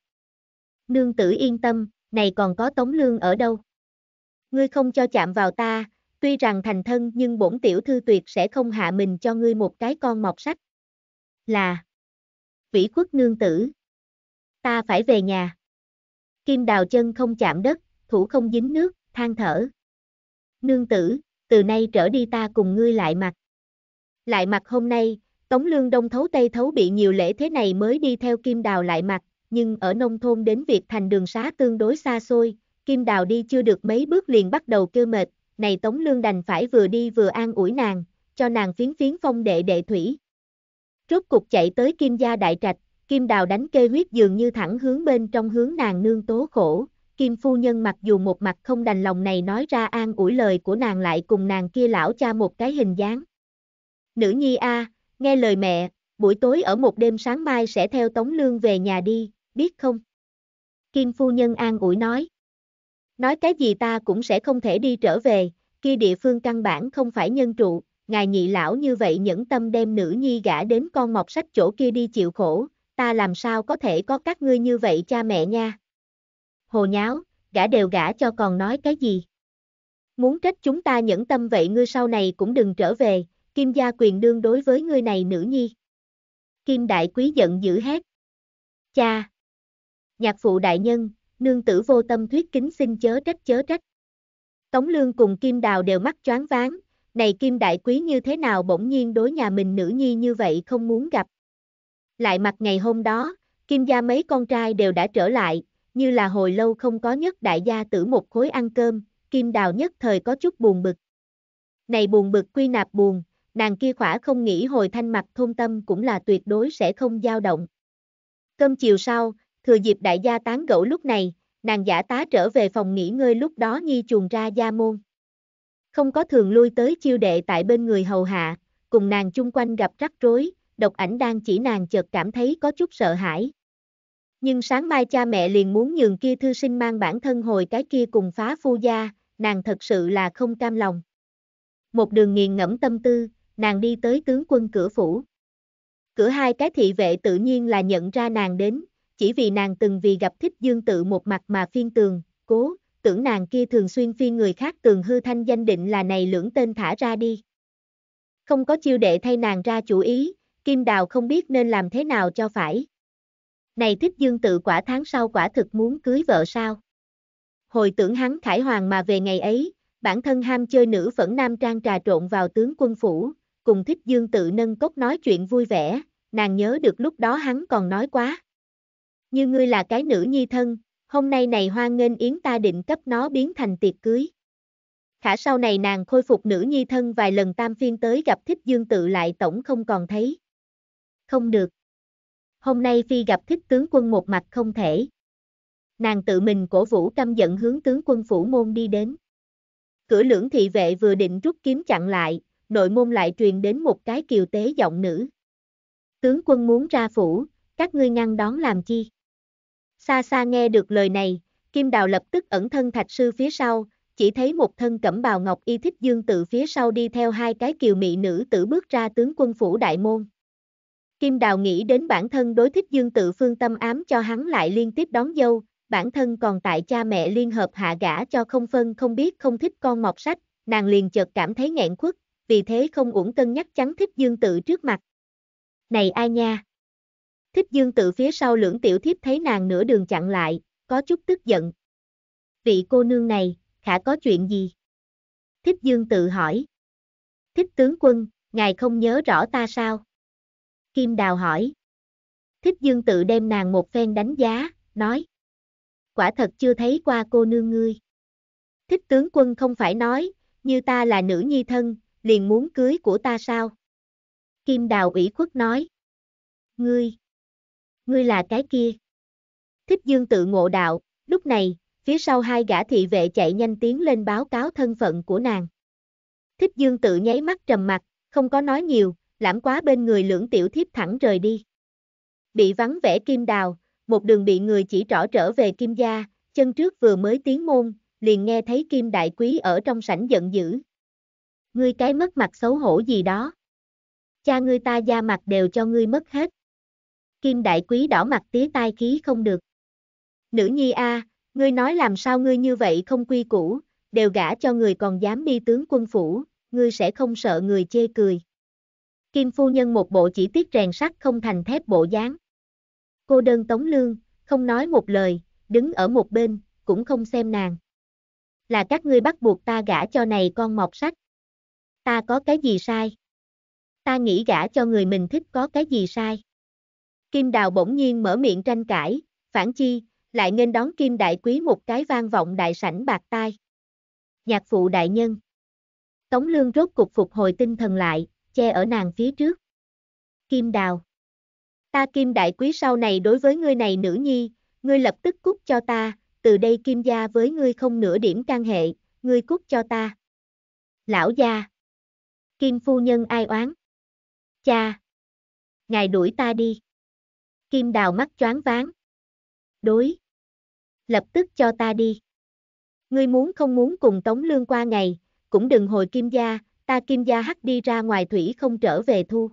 Speaker 1: Nương tử yên tâm, này còn có tống lương ở đâu. Ngươi không cho chạm vào ta, tuy rằng thành thân nhưng bổn tiểu thư tuyệt sẽ không hạ mình cho ngươi một cái con mọc sách. Là Vĩ quốc nương tử Ta phải về nhà Kim đào chân không chạm đất, thủ không dính nước, than thở. Nương tử, từ nay trở đi ta cùng ngươi lại mặt. Lại mặt hôm nay, Tống Lương Đông Thấu Tây Thấu bị nhiều lễ thế này mới đi theo Kim Đào lại mặt, nhưng ở nông thôn đến việc thành đường xá tương đối xa xôi, Kim Đào đi chưa được mấy bước liền bắt đầu kêu mệt, này Tống Lương đành phải vừa đi vừa an ủi nàng, cho nàng phiến phiến phong đệ đệ thủy. Rốt cục chạy tới Kim Gia Đại Trạch, Kim Đào đánh kê huyết dường như thẳng hướng bên trong hướng nàng nương tố khổ, Kim Phu Nhân mặc dù một mặt không đành lòng này nói ra an ủi lời của nàng lại cùng nàng kia lão cha một cái hình dáng. Nữ nhi A, nghe lời mẹ, buổi tối ở một đêm sáng mai sẽ theo Tống Lương về nhà đi, biết không? Kim Phu Nhân an ủi nói. Nói cái gì ta cũng sẽ không thể đi trở về, kia địa phương căn bản không phải nhân trụ, ngài nhị lão như vậy nhẫn tâm đem nữ nhi gả đến con mọc sách chỗ kia đi chịu khổ, ta làm sao có thể có các ngươi như vậy cha mẹ nha. Hồ nháo, gã đều gã cho còn nói cái gì. Muốn trách chúng ta nhẫn tâm vậy ngươi sau này cũng đừng trở về, kim gia quyền đương đối với ngươi này nữ nhi. Kim đại quý giận dữ hết. Cha! Nhạc phụ đại nhân, nương tử vô tâm thuyết kính xin chớ trách chớ trách. Tống lương cùng kim đào đều mắt choáng váng, này kim đại quý như thế nào bỗng nhiên đối nhà mình nữ nhi như vậy không muốn gặp. Lại mặt ngày hôm đó, Kim gia mấy con trai đều đã trở lại, như là hồi lâu không có nhất đại gia tử một khối ăn cơm, Kim Đào nhất thời có chút buồn bực. Này buồn bực quy nạp buồn, nàng kia khỏa không nghĩ hồi thanh mặt thôn tâm cũng là tuyệt đối sẽ không dao động. Cơm chiều sau, thừa dịp đại gia tán gẫu lúc này, nàng giả tá trở về phòng nghỉ ngơi lúc đó nhi chuồng ra gia môn. Không có thường lui tới chiêu đệ tại bên người hầu hạ, cùng nàng chung quanh gặp rắc rối, độc ảnh đang chỉ nàng chợt cảm thấy có chút sợ hãi. Nhưng sáng mai cha mẹ liền muốn nhường kia thư sinh mang bản thân hồi cái kia cùng phá phu gia, nàng thật sự là không cam lòng. Một đường nghiền ngẫm tâm tư, nàng đi tới tướng quân cửa phủ. Cửa hai cái thị vệ tự nhiên là nhận ra nàng đến, chỉ vì nàng từng vì gặp thích dương tự một mặt mà phiên tường, cố, tưởng nàng kia thường xuyên phiên người khác tường hư thanh danh định là này lưỡng tên thả ra đi. Không có chiêu đệ thay nàng ra chủ ý, Kim Đào không biết nên làm thế nào cho phải. Này thích dương tự quả tháng sau quả thực muốn cưới vợ sao? Hồi tưởng hắn khải hoàng mà về ngày ấy, bản thân ham chơi nữ phẫn nam trang trà trộn vào tướng quân phủ, cùng thích dương tự nâng cốc nói chuyện vui vẻ, nàng nhớ được lúc đó hắn còn nói quá. Như ngươi là cái nữ nhi thân, hôm nay này hoa nghênh yến ta định cấp nó biến thành tiệc cưới. Khả sau này nàng khôi phục nữ nhi thân vài lần tam phiên tới gặp thích dương tự lại tổng không còn thấy không được. Hôm nay Phi gặp thích tướng quân một mặt không thể. Nàng tự mình cổ vũ căm giận hướng tướng quân phủ môn đi đến. Cửa lưỡng thị vệ vừa định rút kiếm chặn lại, nội môn lại truyền đến một cái kiều tế giọng nữ. Tướng quân muốn ra phủ, các ngươi ngăn đón làm chi? Xa xa nghe được lời này, Kim Đào lập tức ẩn thân thạch sư phía sau, chỉ thấy một thân cẩm bào ngọc y thích dương tự phía sau đi theo hai cái kiều mị nữ tử bước ra tướng quân phủ đại môn. Kim Đào nghĩ đến bản thân đối thích Dương Tự Phương tâm ám cho hắn lại liên tiếp đón dâu, bản thân còn tại cha mẹ liên hợp hạ gã cho không phân không biết không thích con mọc sách, nàng liền chợt cảm thấy nghẹn khuất, vì thế không uổng cân nhắc chắn thích Dương Tự trước mặt. Này ai nha? Thích Dương Tự phía sau lưỡng tiểu thiếp thấy nàng nửa đường chặn lại, có chút tức giận. Vị cô nương này, khả có chuyện gì? Thích Dương Tự hỏi. Thích tướng quân, ngài không nhớ rõ ta sao? Kim Đào hỏi. Thích Dương tự đem nàng một phen đánh giá, nói. Quả thật chưa thấy qua cô nương ngươi. Thích tướng quân không phải nói, như ta là nữ nhi thân, liền muốn cưới của ta sao? Kim Đào ủy khuất nói. Ngươi, ngươi là cái kia. Thích Dương tự ngộ đạo, lúc này, phía sau hai gã thị vệ chạy nhanh tiến lên báo cáo thân phận của nàng. Thích Dương tự nháy mắt trầm mặt, không có nói nhiều, lãm quá bên người lưỡng tiểu thiếp thẳng rời đi. Bị vắng vẻ kim đào, một đường bị người chỉ rõ trở về kim gia, chân trước vừa mới tiến môn, liền nghe thấy kim đại quý ở trong sảnh giận dữ. Ngươi cái mất mặt xấu hổ gì đó. Cha ngươi ta da mặt đều cho ngươi mất hết. Kim đại quý đỏ mặt tía tai khí không được. Nữ nhi a, à, ngươi nói làm sao ngươi như vậy không quy củ, đều gả cho người còn dám đi tướng quân phủ, ngươi sẽ không sợ người chê cười. Kim phu nhân một bộ chỉ tiết rèn sắt không thành thép bộ dáng. Cô đơn tống lương, không nói một lời, đứng ở một bên, cũng không xem nàng. Là các ngươi bắt buộc ta gả cho này con mọc sách. Ta có cái gì sai? Ta nghĩ gả cho người mình thích có cái gì sai? Kim Đào bỗng nhiên mở miệng tranh cãi, phản chi, lại nên đón Kim Đại Quý một cái vang vọng đại sảnh bạc tai. Nhạc phụ đại nhân. Tống Lương rốt cục phục hồi tinh thần lại, che ở nàng phía trước. Kim Đào Ta Kim Đại Quý sau này đối với ngươi này nữ nhi, ngươi lập tức cút cho ta, từ đây Kim gia với ngươi không nửa điểm can hệ, ngươi cút cho ta. Lão gia Kim phu nhân ai oán. Cha. Ngài đuổi ta đi. Kim đào mắt choáng váng. Đối. Lập tức cho ta đi. Ngươi muốn không muốn cùng Tống Lương qua ngày, cũng đừng hồi Kim gia, ta kim gia hắt đi ra ngoài thủy không trở về thu.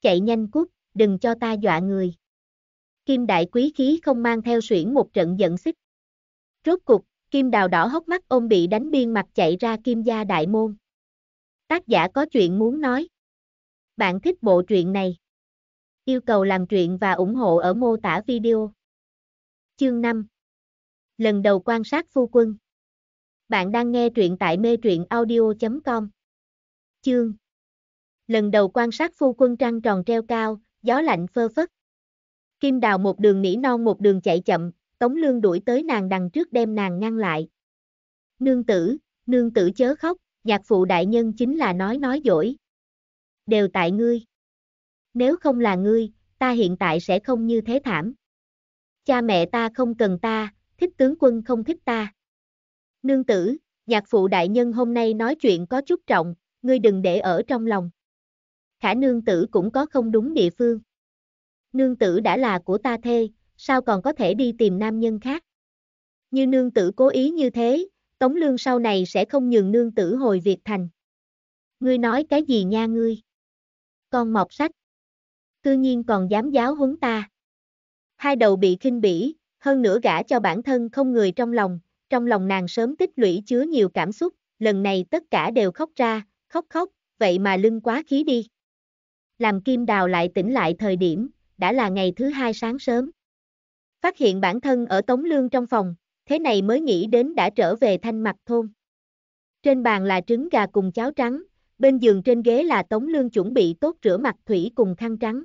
Speaker 1: Chạy nhanh cút, đừng cho ta dọa người. Kim đại quý khí không mang theo suyễn một trận giận xích. Rốt cục, kim đào đỏ hốc mắt ôm bị đánh biên mặt chạy ra kim gia đại môn. Tác giả có chuyện muốn nói. Bạn thích bộ truyện này? Yêu cầu làm truyện và ủng hộ ở mô tả video. Chương 5 Lần đầu quan sát phu quân. Bạn đang nghe truyện tại mê truyện audio.com chương. Lần đầu quan sát phu quân trăng tròn treo cao, gió lạnh phơ phất. Kim đào một đường nỉ non một đường chạy chậm, Tống Lương đuổi tới nàng đằng trước đem nàng ngăn lại. Nương tử, nương tử chớ khóc, nhạc phụ đại nhân chính là nói nói dỗi. Đều tại ngươi. Nếu không là ngươi, ta hiện tại sẽ không như thế thảm. Cha mẹ ta không cần ta, thích tướng quân không thích ta. Nương tử, nhạc phụ đại nhân hôm nay nói chuyện có chút trọng, ngươi đừng để ở trong lòng. Khả nương tử cũng có không đúng địa phương. Nương tử đã là của ta thê, sao còn có thể đi tìm nam nhân khác? Như nương tử cố ý như thế, Tống Lương sau này sẽ không nhường nương tử hồi Việt thành. Ngươi nói cái gì nha ngươi? Con mọc sách. Cư nhiên còn dám giáo huấn ta. Hai đầu bị khinh bỉ, hơn nữa gã cho bản thân không người trong lòng, trong lòng nàng sớm tích lũy chứa nhiều cảm xúc, lần này tất cả đều khóc ra, khóc khóc, vậy mà lưng quá khí đi. Làm kim đào lại tỉnh lại thời điểm, đã là ngày thứ hai sáng sớm. Phát hiện bản thân ở Tống Lương trong phòng, thế này mới nghĩ đến đã trở về thanh mặt thôn. Trên bàn là trứng gà cùng cháo trắng, bên giường trên ghế là Tống Lương chuẩn bị tốt rửa mặt thủy cùng khăn trắng.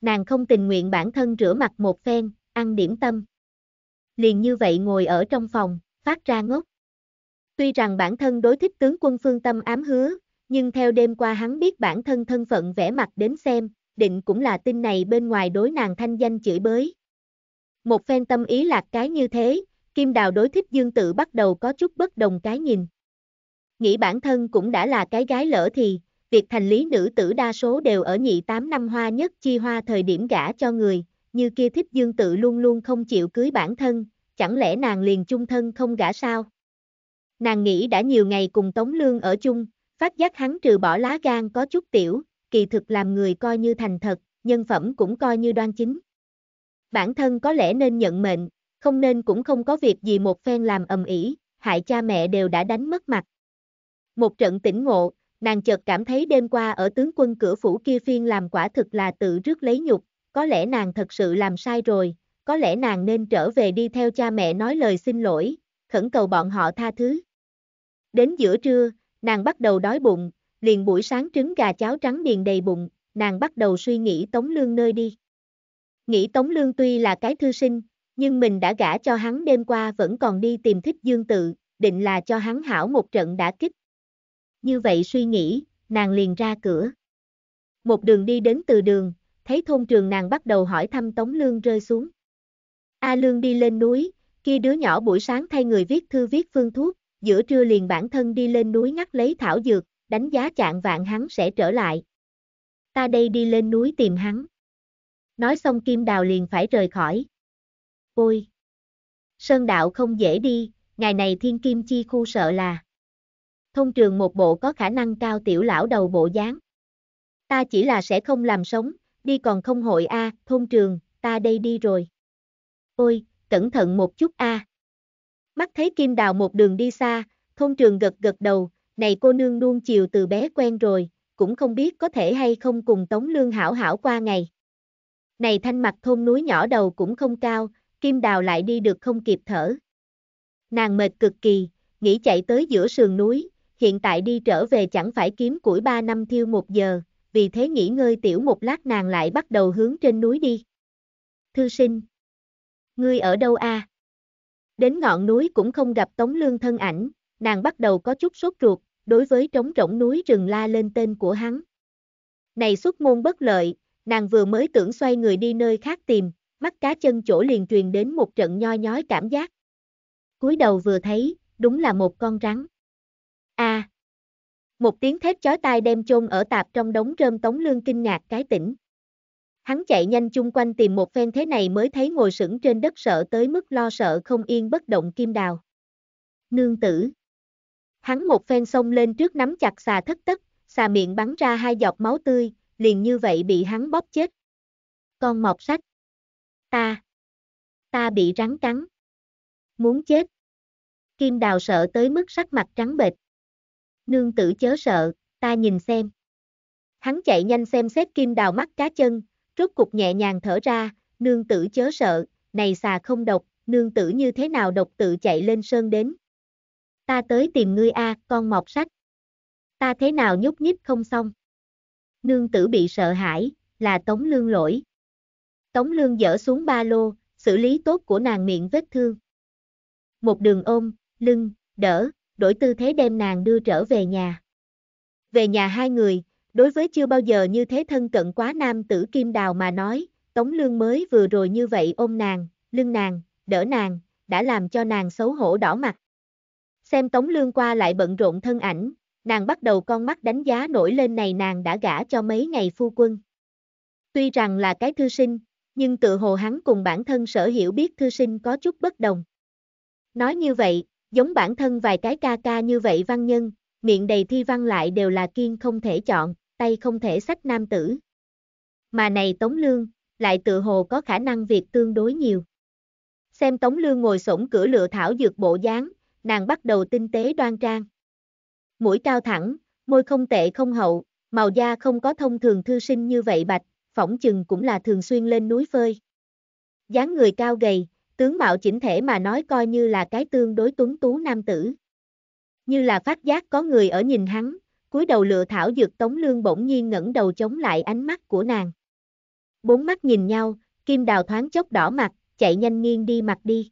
Speaker 1: Nàng không tình nguyện bản thân rửa mặt một phen, ăn điểm tâm. Liền như vậy ngồi ở trong phòng, phát ra ngốc. Tuy rằng bản thân đối thích tướng quân phương tâm ám hứa, nhưng theo đêm qua hắn biết bản thân thân phận vẽ mặt đến xem, định cũng là tin này bên ngoài đối nàng thanh danh chửi bới. Một phen tâm ý lạc cái như thế, Kim Đào đối thích Dương Tự bắt đầu có chút bất đồng cái nhìn. Nghĩ bản thân cũng đã là cái gái lỡ thì, việc thành lý nữ tử đa số đều ở nhị tám năm hoa nhất chi hoa thời điểm gả cho người, như kia thích Dương Tự luôn luôn không chịu cưới bản thân, chẳng lẽ nàng liền chung thân không gả sao? Nàng nghĩ đã nhiều ngày cùng Tống Lương ở chung, phát giác hắn trừ bỏ lá gan có chút tiểu, kỳ thực làm người coi như thành thật, nhân phẩm cũng coi như đoan chính. Bản thân có lẽ nên nhận mệnh, không nên cũng không có việc gì một phen làm ầm ĩ, hại cha mẹ đều đã đánh mất mặt. Một trận tỉnh ngộ, nàng chợt cảm thấy đêm qua ở tướng quân cửa phủ kia phiên làm quả thực là tự rước lấy nhục, có lẽ nàng thật sự làm sai rồi, có lẽ nàng nên trở về đi theo cha mẹ nói lời xin lỗi, khẩn cầu bọn họ tha thứ. Đến giữa trưa, nàng bắt đầu đói bụng, liền buổi sáng trứng gà cháo trắng điền đầy bụng, nàng bắt đầu suy nghĩ Tống Lương nơi đi. Nghĩ Tống Lương tuy là cái thư sinh, nhưng mình đã gả cho hắn đêm qua vẫn còn đi tìm thích dương tự, định là cho hắn hảo một trận đã kích. Như vậy suy nghĩ, nàng liền ra cửa. Một đường đi đến từ đường, thấy thôn trường nàng bắt đầu hỏi thăm Tống Lương rơi xuống. A Lương đi lên núi, kia đứa nhỏ buổi sáng thay người viết thư viết phương thuốc, giữa trưa liền bản thân đi lên núi ngắt lấy thảo dược, đánh giá chạng vạn hắn sẽ trở lại. Ta đây đi lên núi tìm hắn. Nói xong Kim Đào liền phải rời khỏi. Ôi! Sơn đạo không dễ đi, ngày này thiên kim chi khu sợ là. Thông trường một bộ có khả năng cao tiểu lão đầu bộ dáng. Ta chỉ là sẽ không làm sống, đi còn không hội a, à, thôn trường, ta đây đi rồi. Ôi, cẩn thận một chút a. À. Mắt thấy Kim Đào một đường đi xa, thôn trường gật gật đầu, này cô nương nuông chiều từ bé quen rồi, cũng không biết có thể hay không cùng Tống Lương hảo hảo qua ngày. Này thanh mặt thôn núi nhỏ đầu cũng không cao, Kim Đào lại đi được không kịp thở. Nàng mệt cực kỳ, nghĩ chạy tới giữa sườn núi, hiện tại đi trở về chẳng phải kiếm củi 3 năm thiêu một giờ, vì thế nghỉ ngơi tiểu một lát nàng lại bắt đầu hướng trên núi đi. Thư sinh, ngươi ở đâu a? À? Đến ngọn núi cũng không gặp Tống Lương thân ảnh, nàng bắt đầu có chút sốt ruột, đối với trống rỗng núi rừng la lên tên của hắn. Này xuất môn bất lợi, nàng vừa mới tưởng xoay người đi nơi khác tìm, mắt cá chân chỗ liền truyền đến một trận nho nhói cảm giác. cúi đầu vừa thấy, đúng là một con rắn. a à! Một tiếng thét chói tai đem chôn ở tạp trong đống rơm tống lương kinh ngạc cái tỉnh. Hắn chạy nhanh chung quanh tìm một phen thế này mới thấy ngồi sững trên đất sợ tới mức lo sợ không yên bất động kim đào. Nương tử. Hắn một phen xông lên trước nắm chặt xà thất tất, xà miệng bắn ra hai giọt máu tươi, liền như vậy bị hắn bóp chết. Con mọc sách. Ta. Ta bị rắn cắn. Muốn chết. Kim đào sợ tới mức sắc mặt trắng bệch. Nương tử chớ sợ, ta nhìn xem. Hắn chạy nhanh xem xét kim đào mắt cá chân, rốt cục nhẹ nhàng thở ra, nương tử chớ sợ, này xà không độc, nương tử như thế nào độc tự chạy lên sơn đến. Ta tới tìm ngươi a, con mọc sách. Ta thế nào nhúc nhích không xong. Nương tử bị sợ hãi, là tống lương lỗi. Tống lương dở xuống ba lô, xử lý tốt của nàng miệng vết thương. Một đường ôm, lưng, đỡ, đổi tư thế đem nàng đưa trở về nhà. Về nhà hai người, Đối với chưa bao giờ như thế thân cận quá nam tử kim đào mà nói, Tống Lương mới vừa rồi như vậy ôm nàng, lưng nàng, đỡ nàng, đã làm cho nàng xấu hổ đỏ mặt. Xem Tống Lương qua lại bận rộn thân ảnh, nàng bắt đầu con mắt đánh giá nổi lên này nàng đã gả cho mấy ngày phu quân. Tuy rằng là cái thư sinh, nhưng tự hồ hắn cùng bản thân sở hiểu biết thư sinh có chút bất đồng. Nói như vậy, giống bản thân vài cái ca ca như vậy văn nhân, miệng đầy thi văn lại đều là kiên không thể chọn tay không thể sách nam tử. Mà này Tống Lương, lại tự hồ có khả năng việc tương đối nhiều. Xem Tống Lương ngồi sổng cửa lựa thảo dược bộ dáng, nàng bắt đầu tinh tế đoan trang. Mũi cao thẳng, môi không tệ không hậu, màu da không có thông thường thư sinh như vậy bạch, phỏng chừng cũng là thường xuyên lên núi phơi. dáng người cao gầy, tướng mạo chỉnh thể mà nói coi như là cái tương đối tuấn tú nam tử. Như là phát giác có người ở nhìn hắn, cúi đầu lựa thảo dược Tống Lương bỗng nhiên ngẩng đầu chống lại ánh mắt của nàng. Bốn mắt nhìn nhau, Kim Đào thoáng chốc đỏ mặt, chạy nhanh nghiêng đi mặt đi.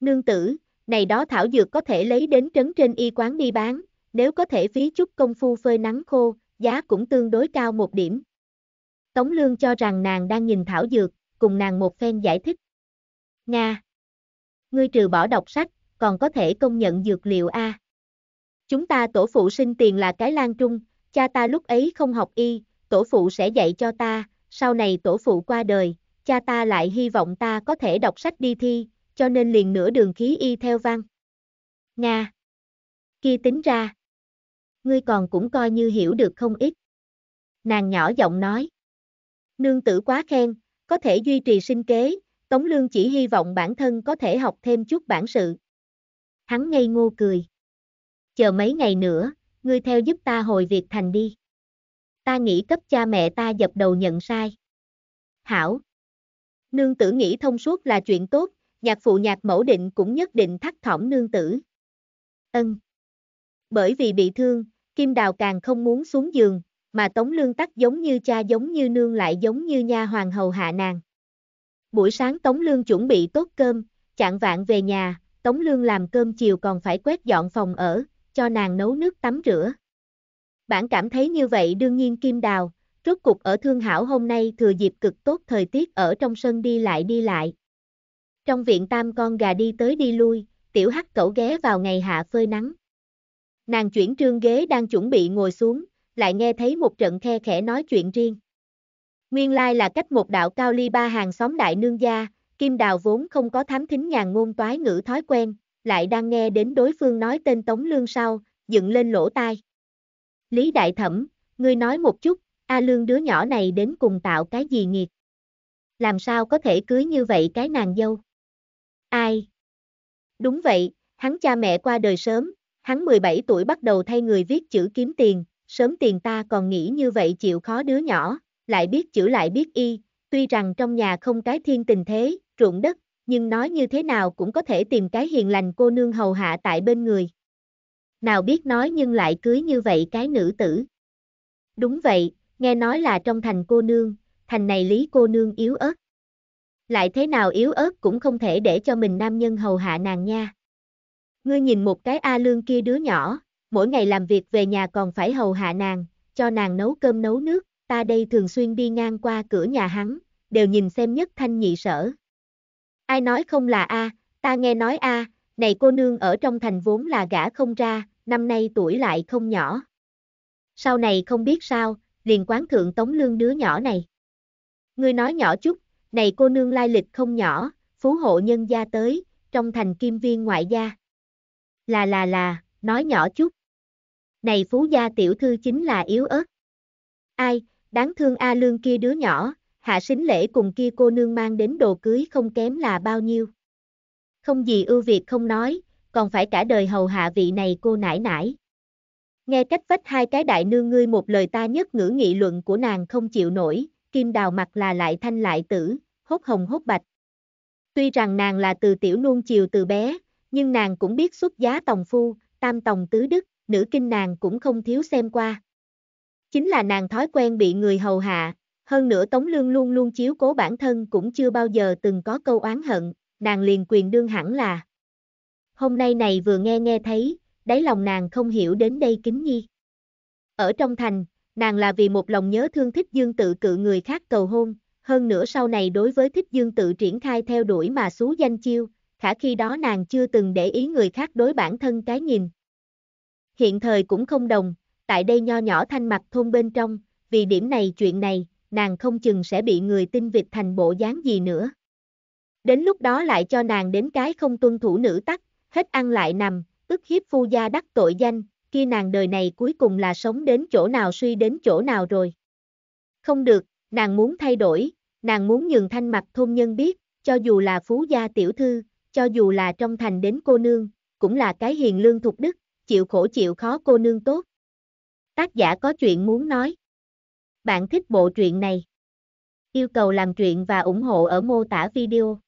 Speaker 1: Nương tử, này đó thảo dược có thể lấy đến trấn trên y quán đi bán, nếu có thể phí chút công phu phơi nắng khô, giá cũng tương đối cao một điểm. Tống Lương cho rằng nàng đang nhìn thảo dược, cùng nàng một phen giải thích. Nga! Ngươi trừ bỏ đọc sách, còn có thể công nhận dược liệu A. Chúng ta tổ phụ sinh tiền là cái lan trung, cha ta lúc ấy không học y, tổ phụ sẽ dạy cho ta, sau này tổ phụ qua đời, cha ta lại hy vọng ta có thể đọc sách đi thi, cho nên liền nửa đường khí y theo văn. Nga. Kia tính ra. Ngươi còn cũng coi như hiểu được không ít. Nàng nhỏ giọng nói. Nương tử quá khen, có thể duy trì sinh kế, Tống Lương chỉ hy vọng bản thân có thể học thêm chút bản sự. Hắn ngây ngô cười chờ mấy ngày nữa, ngươi theo giúp ta hồi Việt Thành đi. Ta nghĩ cấp cha mẹ ta dập đầu nhận sai. Hảo. Nương tử nghĩ thông suốt là chuyện tốt, nhạc phụ nhạc mẫu định cũng nhất định thắt thỏm nương tử. Ân. Bởi vì bị thương, Kim Đào càng không muốn xuống giường, mà Tống Lương Tắc giống như cha giống như nương lại giống như nha hoàng hầu hạ nàng. Buổi sáng Tống Lương chuẩn bị tốt cơm, chạng vạn về nhà, Tống Lương làm cơm chiều còn phải quét dọn phòng ở, cho nàng nấu nước tắm rửa. Bạn cảm thấy như vậy đương nhiên Kim Đào, rốt cục ở Thương Hảo hôm nay thừa dịp cực tốt thời tiết ở trong sân đi lại đi lại. Trong viện tam con gà đi tới đi lui, tiểu hắc cẩu ghé vào ngày hạ phơi nắng. Nàng chuyển trương ghế đang chuẩn bị ngồi xuống, lại nghe thấy một trận khe khẽ nói chuyện riêng. Nguyên lai là cách một đạo cao ly ba hàng xóm đại nương gia, Kim Đào vốn không có thám thính nhàn ngôn toái ngữ thói quen, lại đang nghe đến đối phương nói tên Tống Lương sau, dựng lên lỗ tai. Lý Đại Thẩm, ngươi nói một chút, A Lương đứa nhỏ này đến cùng tạo cái gì nghiệt? Làm sao có thể cưới như vậy cái nàng dâu? Ai? Đúng vậy, hắn cha mẹ qua đời sớm, hắn 17 tuổi bắt đầu thay người viết chữ kiếm tiền, sớm tiền ta còn nghĩ như vậy chịu khó đứa nhỏ, lại biết chữ lại biết y, tuy rằng trong nhà không cái thiên tình thế, ruộng đất, nhưng nói như thế nào cũng có thể tìm cái hiền lành cô nương hầu hạ tại bên người. Nào biết nói nhưng lại cưới như vậy cái nữ tử. Đúng vậy, nghe nói là trong thành cô nương, thành này lý cô nương yếu ớt. Lại thế nào yếu ớt cũng không thể để cho mình nam nhân hầu hạ nàng nha. Ngươi nhìn một cái A lương kia đứa nhỏ, mỗi ngày làm việc về nhà còn phải hầu hạ nàng, cho nàng nấu cơm nấu nước, ta đây thường xuyên đi ngang qua cửa nhà hắn, đều nhìn xem nhất thanh nhị sở, Ai nói không là a, ta nghe nói a, này cô nương ở trong thành vốn là gã không ra, năm nay tuổi lại không nhỏ. Sau này không biết sao, liền quán thượng tống lương đứa nhỏ này. Ngươi nói nhỏ chút, này cô nương lai lịch không nhỏ, phú hộ nhân gia tới, trong thành kim viên ngoại gia. Là là là, nói nhỏ chút. Này phú gia tiểu thư chính là yếu ớt. Ai, đáng thương A lương kia đứa nhỏ, hạ sính lễ cùng kia cô nương mang đến đồ cưới không kém là bao nhiêu. Không gì ưu việt không nói, còn phải cả đời hầu hạ vị này cô nải nải. Nghe cách vách hai cái đại nương ngươi một lời ta nhất ngữ nghị luận của nàng không chịu nổi, kim đào mặt là lại thanh lại tử, hốt hồng hốt bạch. Tuy rằng nàng là từ tiểu nuông chiều từ bé, nhưng nàng cũng biết xuất giá tòng phu, tam tòng tứ đức, nữ kinh nàng cũng không thiếu xem qua. Chính là nàng thói quen bị người hầu hạ, hơn nữa Tống Lương luôn luôn chiếu cố bản thân cũng chưa bao giờ từng có câu oán hận, nàng liền quyền đương hẳn là. Hôm nay này vừa nghe nghe thấy, đáy lòng nàng không hiểu đến đây kính nhi. Ở trong thành, nàng là vì một lòng nhớ thương thích dương tự cự người khác cầu hôn, hơn nữa sau này đối với thích dương tự triển khai theo đuổi mà xú danh chiêu, khả khi đó nàng chưa từng để ý người khác đối bản thân cái nhìn. Hiện thời cũng không đồng, tại đây nho nhỏ thanh mặt thôn bên trong, vì điểm này chuyện này, nàng không chừng sẽ bị người tin vịt thành bộ dáng gì nữa. Đến lúc đó lại cho nàng đến cái không tuân thủ nữ tắc, hết ăn lại nằm, ức hiếp phu gia đắc tội danh, kia nàng đời này cuối cùng là sống đến chỗ nào suy đến chỗ nào rồi. Không được, nàng muốn thay đổi, nàng muốn nhường thanh mặt thôn nhân biết, cho dù là phú gia tiểu thư, cho dù là trong thành đến cô nương, cũng là cái hiền lương thục đức, chịu khổ chịu khó cô nương tốt. Tác giả có chuyện muốn nói. Bạn thích bộ truyện này? Yêu cầu làm truyện và ủng hộ ở mô tả video.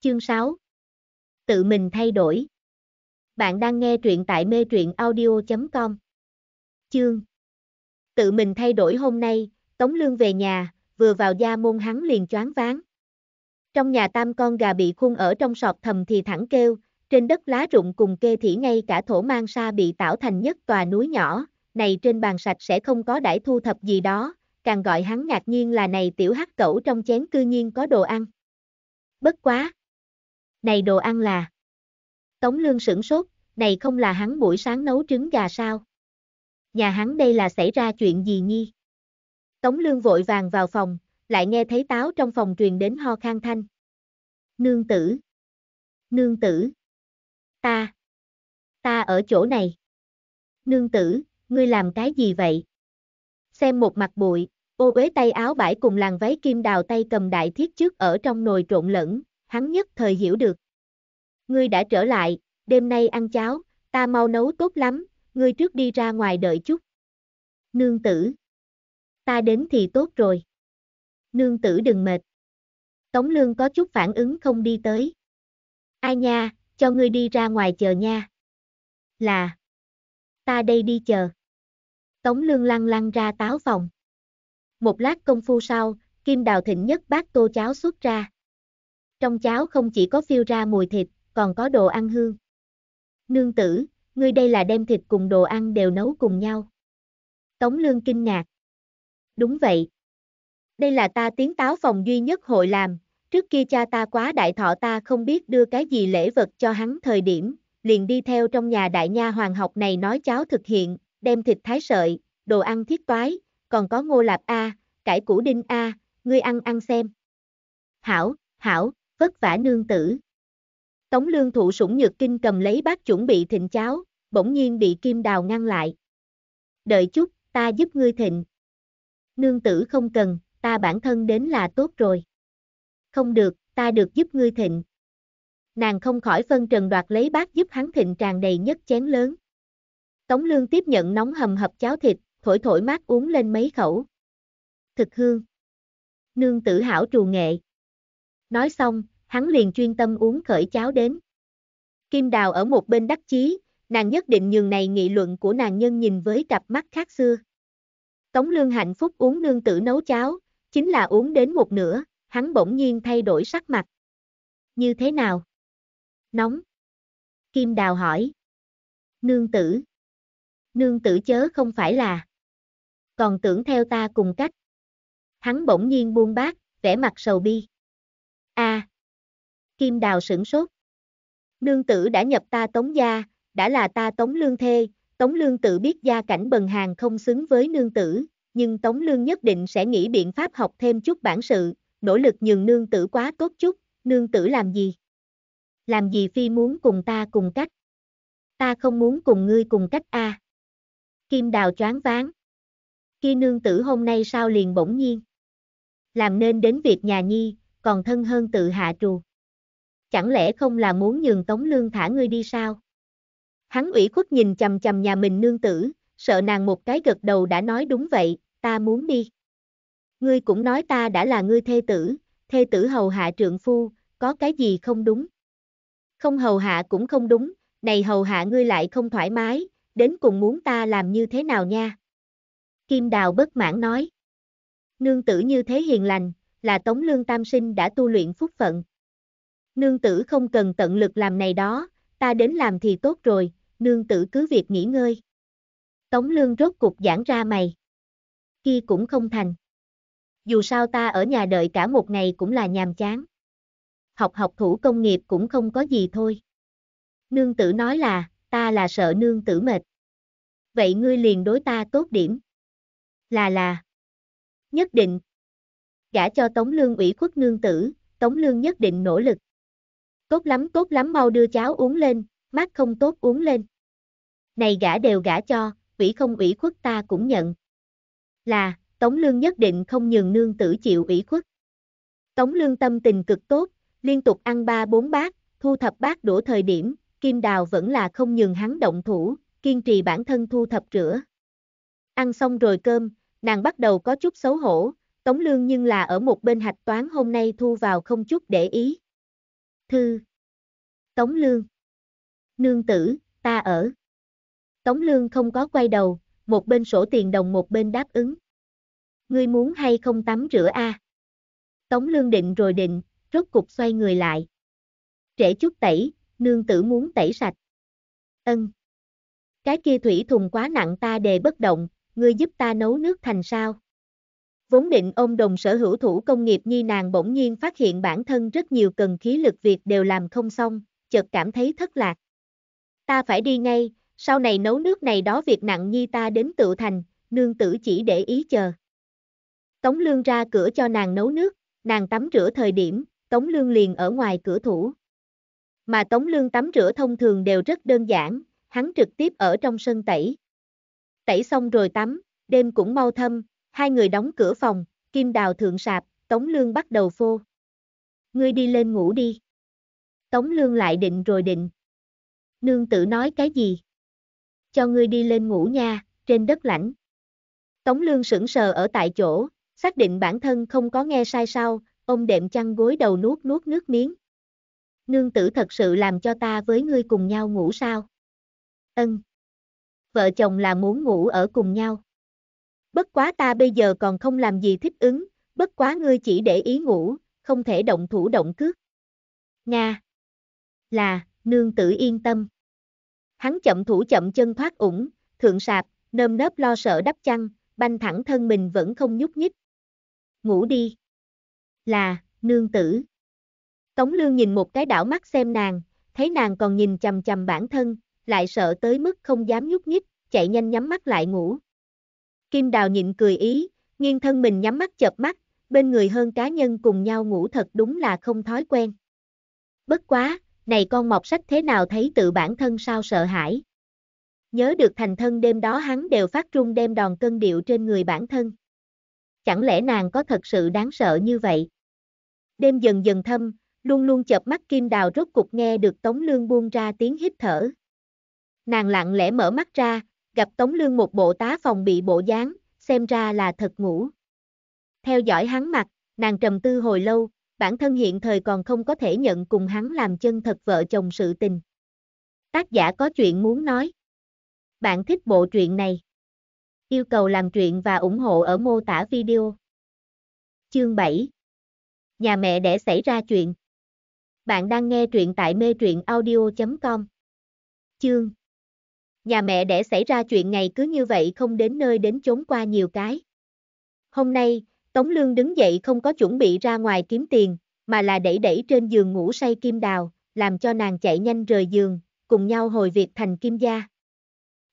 Speaker 1: Chương 6 Tự mình thay đổi Bạn đang nghe truyện tại mê truyện audio.com Chương Tự mình thay đổi hôm nay, Tống Lương về nhà, vừa vào gia môn hắn liền choáng váng. Trong nhà tam con gà bị khung ở trong sọt thầm thì thẳng kêu, trên đất lá rụng cùng kê thì ngay cả thổ mang sa bị tạo thành nhất tòa núi nhỏ, này trên bàn sạch sẽ không có đãi thu thập gì đó, càng gọi hắn ngạc nhiên là này tiểu hắc cẩu trong chén cư nhiên có đồ ăn. Bất quá! Này đồ ăn là... Tống lương sửng sốt, này không là hắn buổi sáng nấu trứng gà sao? Nhà hắn đây là xảy ra chuyện gì nhi? Tống lương vội vàng vào phòng, lại nghe thấy táo trong phòng truyền đến ho khang thanh. Nương tử! Nương tử! Ta! Ta ở chỗ này! Nương tử, ngươi làm cái gì vậy? Xem một mặt bụi, ô uế tay áo bãi cùng làng váy kim đào tay cầm đại thiết trước ở trong nồi trộn lẫn, hắn nhất thời hiểu được. Ngươi đã trở lại, đêm nay ăn cháo, ta mau nấu tốt lắm, ngươi trước đi ra ngoài đợi chút. Nương tử. Ta đến thì tốt rồi. Nương tử đừng mệt. Tống lương có chút phản ứng không đi tới. Ai nha, cho ngươi đi ra ngoài chờ nha. Là. Ta đây đi chờ. Tống Lương lăn lăn ra táo phòng. Một lát công phu sau, Kim Đào Thịnh nhất bát tô cháo xuất ra. Trong cháo không chỉ có phiêu ra mùi thịt, còn có đồ ăn hương. Nương tử, ngươi đây là đem thịt cùng đồ ăn đều nấu cùng nhau. Tống Lương kinh ngạc. Đúng vậy. Đây là ta tiếng táo phòng duy nhất hội làm, trước kia cha ta quá đại thọ ta không biết đưa cái gì lễ vật cho hắn thời điểm, liền đi theo trong nhà đại nha hoàng học này nói cháu thực hiện, đem thịt thái sợi, đồ ăn thiết toái, còn có ngô lạp A, cải củ đinh A, ngươi ăn ăn xem. Hảo, hảo, vất vả nương tử. Tống lương thụ sủng nhược kinh cầm lấy bát chuẩn bị thịnh cháo, bỗng nhiên bị kim đào ngăn lại. Đợi chút, ta giúp ngươi thịnh. Nương tử không cần, ta bản thân đến là tốt rồi. Không được, ta được giúp ngươi thịnh. Nàng không khỏi phân trần đoạt lấy bát giúp hắn thịnh tràn đầy nhất chén lớn. Tống Lương tiếp nhận nóng hầm hập cháo thịt, thổi thổi mát uống lên mấy khẩu. Thực hương. Nương tử hảo trù nghệ. Nói xong, hắn liền chuyên tâm uống khởi cháo đến. Kim Đào ở một bên đắc chí, nàng nhất định nhường này nghị luận của nàng nhân nhìn với cặp mắt khác xưa. Tống Lương hạnh phúc uống nương tử nấu cháo, chính là uống đến một nửa, hắn bỗng nhiên thay đổi sắc mặt. Như thế nào? Nóng. Kim Đào hỏi. Nương tử nương tử chớ không phải là. Còn tưởng theo ta cùng cách. Hắn bỗng nhiên buông bát, vẻ mặt sầu bi. a à. Kim đào sửng sốt. Nương tử đã nhập ta tống gia, đã là ta tống lương thê, tống lương tự biết gia cảnh bần hàng không xứng với nương tử, nhưng tống lương nhất định sẽ nghĩ biện pháp học thêm chút bản sự, nỗ lực nhường nương tử quá tốt chút, nương tử làm gì? Làm gì phi muốn cùng ta cùng cách? Ta không muốn cùng ngươi cùng cách a. À? Kim đào choáng váng. Khi nương tử hôm nay sao liền bỗng nhiên. Làm nên đến việc nhà nhi, còn thân hơn tự hạ trù. Chẳng lẽ không là muốn nhường Tống Lương thả ngươi đi sao? Hắn ủy khuất nhìn chầm chầm nhà mình nương tử, sợ nàng một cái gật đầu đã nói đúng vậy, ta muốn đi. Ngươi cũng nói ta đã là ngươi thê tử, thê tử hầu hạ trượng phu, có cái gì không đúng? Không hầu hạ cũng không đúng, này hầu hạ ngươi lại không thoải mái, đến cùng muốn ta làm như thế nào nha? Kim Đào bất mãn nói. Nương tử như thế hiền lành, là Tống Lương Tam Sinh đã tu luyện phúc phận. Nương tử không cần tận lực làm này đó, ta đến làm thì tốt rồi, nương tử cứ việc nghỉ ngơi. Tống Lương rốt cục giãn ra mày. Kia cũng không thành. Dù sao ta ở nhà đợi cả một ngày cũng là nhàm chán. Học học thủ công nghiệp cũng không có gì thôi. Nương tử nói là, ta là sợ nương tử mệt. Vậy ngươi liền đối ta tốt điểm. Là là. Nhất định. Gả cho Tống Lương ủy khuất nương tử, Tống Lương nhất định nỗ lực. Tốt lắm tốt lắm mau đưa cháo uống lên, mát không tốt uống lên. Này gả đều gả cho, ủy không ủy khuất ta cũng nhận. Là, Tống Lương nhất định không nhường nương tử chịu ủy khuất. Tống Lương tâm tình cực tốt, liên tục ăn ba bốn bát, thu thập bát đổ thời điểm, Kim Đào vẫn là không nhường hắn động thủ, kiên trì bản thân thu thập rửa. Ăn xong rồi cơm, nàng bắt đầu có chút xấu hổ, Tống Lương nhưng là ở một bên hạch toán hôm nay thu vào không chút để ý. Thư Tống Lương Nương tử, ta ở. Tống Lương không có quay đầu, một bên sổ tiền đồng một bên đáp ứng. Ngươi muốn hay không tắm rửa a? À? Tống Lương định rồi định, rốt cục xoay người lại. Trễ chút tẩy, nương tử muốn tẩy sạch. Ân. Cái kia thủy thùng quá nặng ta đề bất động, ngươi giúp ta nấu nước thành sao? Vốn định ôm đồng sở hữu thủ công nghiệp nhi nàng bỗng nhiên phát hiện bản thân rất nhiều cần khí lực việc đều làm không xong, chợt cảm thấy thất lạc. Ta phải đi ngay, sau này nấu nước này đó việc nặng nhi ta đến tự thành, nương tử chỉ để ý chờ. Tống lương ra cửa cho nàng nấu nước, nàng tắm rửa thời điểm, Tống lương liền ở ngoài cửa thủ, mà Tống Lương tắm rửa thông thường đều rất đơn giản, hắn trực tiếp ở trong sân tẩy. Tẩy xong rồi tắm, đêm cũng mau thâm, hai người đóng cửa phòng, Kim Đào thượng sạp, Tống Lương bắt đầu phô. Ngươi đi lên ngủ đi. Tống Lương lại định rồi định. Nương tử nói cái gì? Cho ngươi đi lên ngủ nha, trên đất lạnh. Tống Lương sững sờ ở tại chỗ, xác định bản thân không có nghe sai sao, ông đệm chăn gối đầu nuốt nuốt nước miếng nương tử thật sự làm cho ta với ngươi cùng nhau ngủ sao? Ân. Vợ chồng là muốn ngủ ở cùng nhau. Bất quá ta bây giờ còn không làm gì thích ứng, bất quá ngươi chỉ để ý ngủ, không thể động thủ động cước. Nga. Là, nương tử yên tâm. Hắn chậm thủ chậm chân thoát ủng, thượng sạp, nơm nớp lo sợ đắp chăn, banh thẳng thân mình vẫn không nhúc nhích. Ngủ đi. Là, nương tử. Tống Lương nhìn một cái đảo mắt xem nàng, thấy nàng còn nhìn chầm chầm bản thân, lại sợ tới mức không dám nhúc nhích, chạy nhanh nhắm mắt lại ngủ. Kim Đào nhịn cười ý, nghiêng thân mình nhắm mắt chợp mắt, bên người hơn cá nhân cùng nhau ngủ thật đúng là không thói quen. Bất quá, này con mọc sách thế nào thấy tự bản thân sao sợ hãi. Nhớ được thành thân đêm đó hắn đều phát trung đem đòn cân điệu trên người bản thân. Chẳng lẽ nàng có thật sự đáng sợ như vậy? Đêm dần dần thâm, Luôn luôn chợp mắt Kim Đào rốt cục nghe được Tống Lương buông ra tiếng hít thở. Nàng lặng lẽ mở mắt ra, gặp Tống Lương một bộ tá phòng bị bộ dáng, xem ra là thật ngủ. Theo dõi hắn mặt, nàng trầm tư hồi lâu, bản thân hiện thời còn không có thể nhận cùng hắn làm chân thật vợ chồng sự tình. Tác giả có chuyện muốn nói. Bạn thích bộ truyện này? Yêu cầu làm truyện và ủng hộ ở mô tả video. Chương 7 Nhà mẹ để xảy ra chuyện bạn đang nghe truyện tại mê truyện audio.com. Chương Nhà mẹ để xảy ra chuyện ngày cứ như vậy không đến nơi đến chốn qua nhiều cái. Hôm nay, Tống Lương đứng dậy không có chuẩn bị ra ngoài kiếm tiền, mà là đẩy đẩy trên giường ngủ say Kim Đào, làm cho nàng chạy nhanh rời giường, cùng nhau hồi việc thành Kim Gia.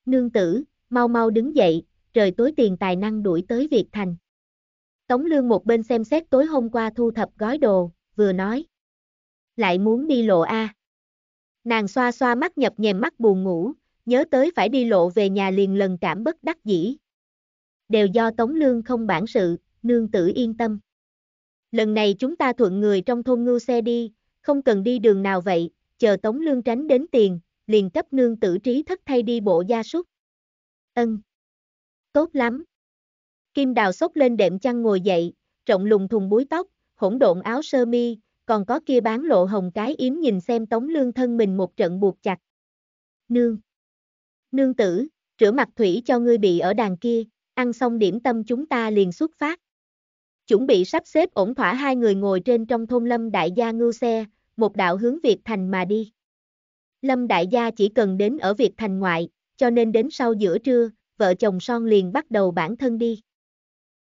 Speaker 1: Nương tử, mau mau đứng dậy, trời tối tiền tài năng đuổi tới Việt Thành. Tống Lương một bên xem xét tối hôm qua thu thập gói đồ, vừa nói lại muốn đi lộ A. Nàng xoa xoa mắt nhập nhèm mắt buồn ngủ, nhớ tới phải đi lộ về nhà liền lần cảm bất đắc dĩ. Đều do Tống Lương không bản sự, nương tử yên tâm. Lần này chúng ta thuận người trong thôn ngưu xe đi, không cần đi đường nào vậy, chờ Tống Lương tránh đến tiền, liền cấp nương tử trí thất thay đi bộ gia súc. Ân. Tốt lắm. Kim Đào sốc lên đệm chăn ngồi dậy, trọng lùng thùng búi tóc, hỗn độn áo sơ mi, còn có kia bán lộ hồng cái yếm nhìn xem tống lương thân mình một trận buộc chặt. Nương! Nương tử, rửa mặt thủy cho ngươi bị ở đàn kia, ăn xong điểm tâm chúng ta liền xuất phát. Chuẩn bị sắp xếp ổn thỏa hai người ngồi trên trong thôn lâm đại gia ngưu xe, một đạo hướng Việt Thành mà đi. Lâm đại gia chỉ cần đến ở Việt Thành ngoại, cho nên đến sau giữa trưa, vợ chồng son liền bắt đầu bản thân đi.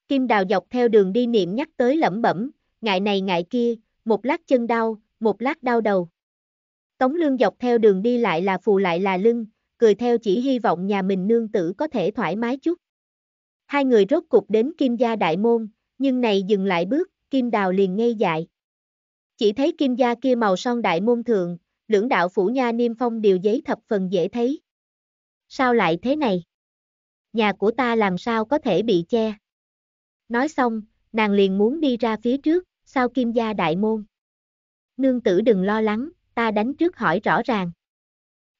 Speaker 1: Kim Đào dọc theo đường đi niệm nhắc tới lẩm bẩm, ngại này ngại kia, một lát chân đau, một lát đau đầu. Tống lương dọc theo đường đi lại là phù lại là lưng, cười theo chỉ hy vọng nhà mình nương tử có thể thoải mái chút. Hai người rốt cục đến kim gia đại môn, nhưng này dừng lại bước, kim đào liền ngây dại. Chỉ thấy kim gia kia màu son đại môn thượng, lưỡng đạo phủ nha niêm phong điều giấy thập phần dễ thấy. Sao lại thế này? Nhà của ta làm sao có thể bị che? Nói xong, nàng liền muốn đi ra phía trước, sao kim gia đại môn. Nương tử đừng lo lắng, ta đánh trước hỏi rõ ràng.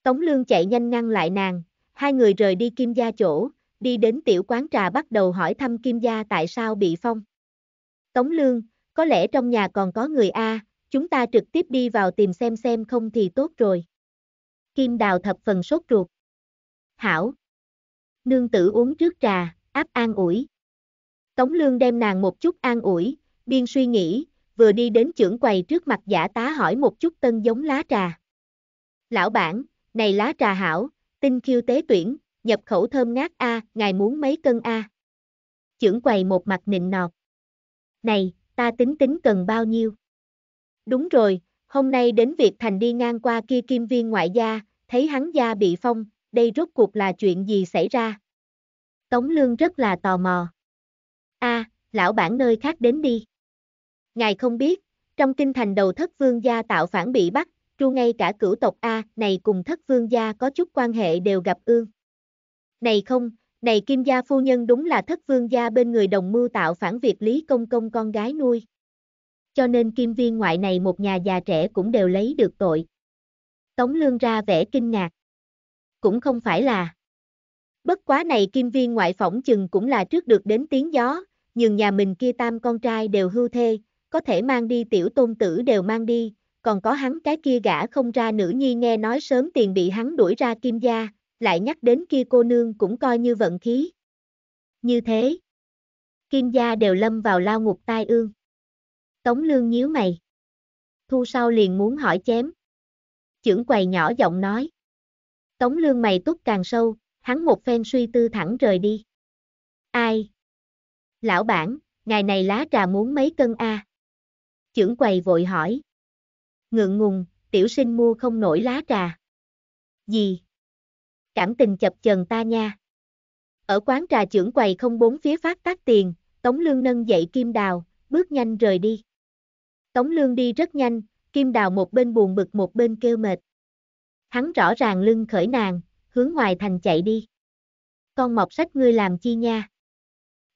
Speaker 1: Tống lương chạy nhanh ngăn lại nàng, hai người rời đi kim gia chỗ, đi đến tiểu quán trà bắt đầu hỏi thăm kim gia tại sao bị phong. Tống lương, có lẽ trong nhà còn có người A, chúng ta trực tiếp đi vào tìm xem xem không thì tốt rồi. Kim đào thập phần sốt ruột. Hảo. Nương tử uống trước trà, áp an ủi. Tống lương đem nàng một chút an ủi, biên suy nghĩ, vừa đi đến trưởng quầy trước mặt giả tá hỏi một chút tân giống lá trà. Lão bản, này lá trà hảo, tinh khiêu tế tuyển, nhập khẩu thơm ngát A, ngài muốn mấy cân A. Trưởng quầy một mặt nịnh nọt. Này, ta tính tính cần bao nhiêu? Đúng rồi, hôm nay đến việc Thành đi ngang qua kia kim viên ngoại gia, thấy hắn gia bị phong, đây rốt cuộc là chuyện gì xảy ra? Tống Lương rất là tò mò. A, à, lão bản nơi khác đến đi. Ngài không biết, trong kinh thành đầu thất vương gia tạo phản bị bắt, tru ngay cả cửu tộc A này cùng thất vương gia có chút quan hệ đều gặp ương. Này không, này kim gia phu nhân đúng là thất vương gia bên người đồng mưu tạo phản việc Lý Công Công con gái nuôi. Cho nên kim viên ngoại này một nhà già trẻ cũng đều lấy được tội. Tống lương ra vẻ kinh ngạc. Cũng không phải là. Bất quá này kim viên ngoại phỏng chừng cũng là trước được đến tiếng gió, nhưng nhà mình kia tam con trai đều hưu thê, có thể mang đi tiểu tôn tử đều mang đi, còn có hắn cái kia gã không ra nữ nhi nghe nói sớm tiền bị hắn đuổi ra kim gia, lại nhắc đến kia cô nương cũng coi như vận khí. Như thế, kim gia đều lâm vào lao ngục tai ương. Tống lương nhíu mày. Thu sau liền muốn hỏi chém. Chưởng quầy nhỏ giọng nói. Tống lương mày túc càng sâu, hắn một phen suy tư thẳng rời đi. Ai? Lão bản, ngày này lá trà muốn mấy cân a? À? Chưởng quầy vội hỏi. Ngượng ngùng, tiểu sinh mua không nổi lá trà. Gì? Cảm tình chập chần ta nha. Ở quán trà trưởng quầy không bốn phía phát tác tiền, Tống Lương nâng dậy Kim Đào, bước nhanh rời đi. Tống Lương đi rất nhanh, Kim Đào một bên buồn bực một bên kêu mệt. Hắn rõ ràng lưng khởi nàng, hướng ngoài thành chạy đi. Con mọc sách ngươi làm chi nha?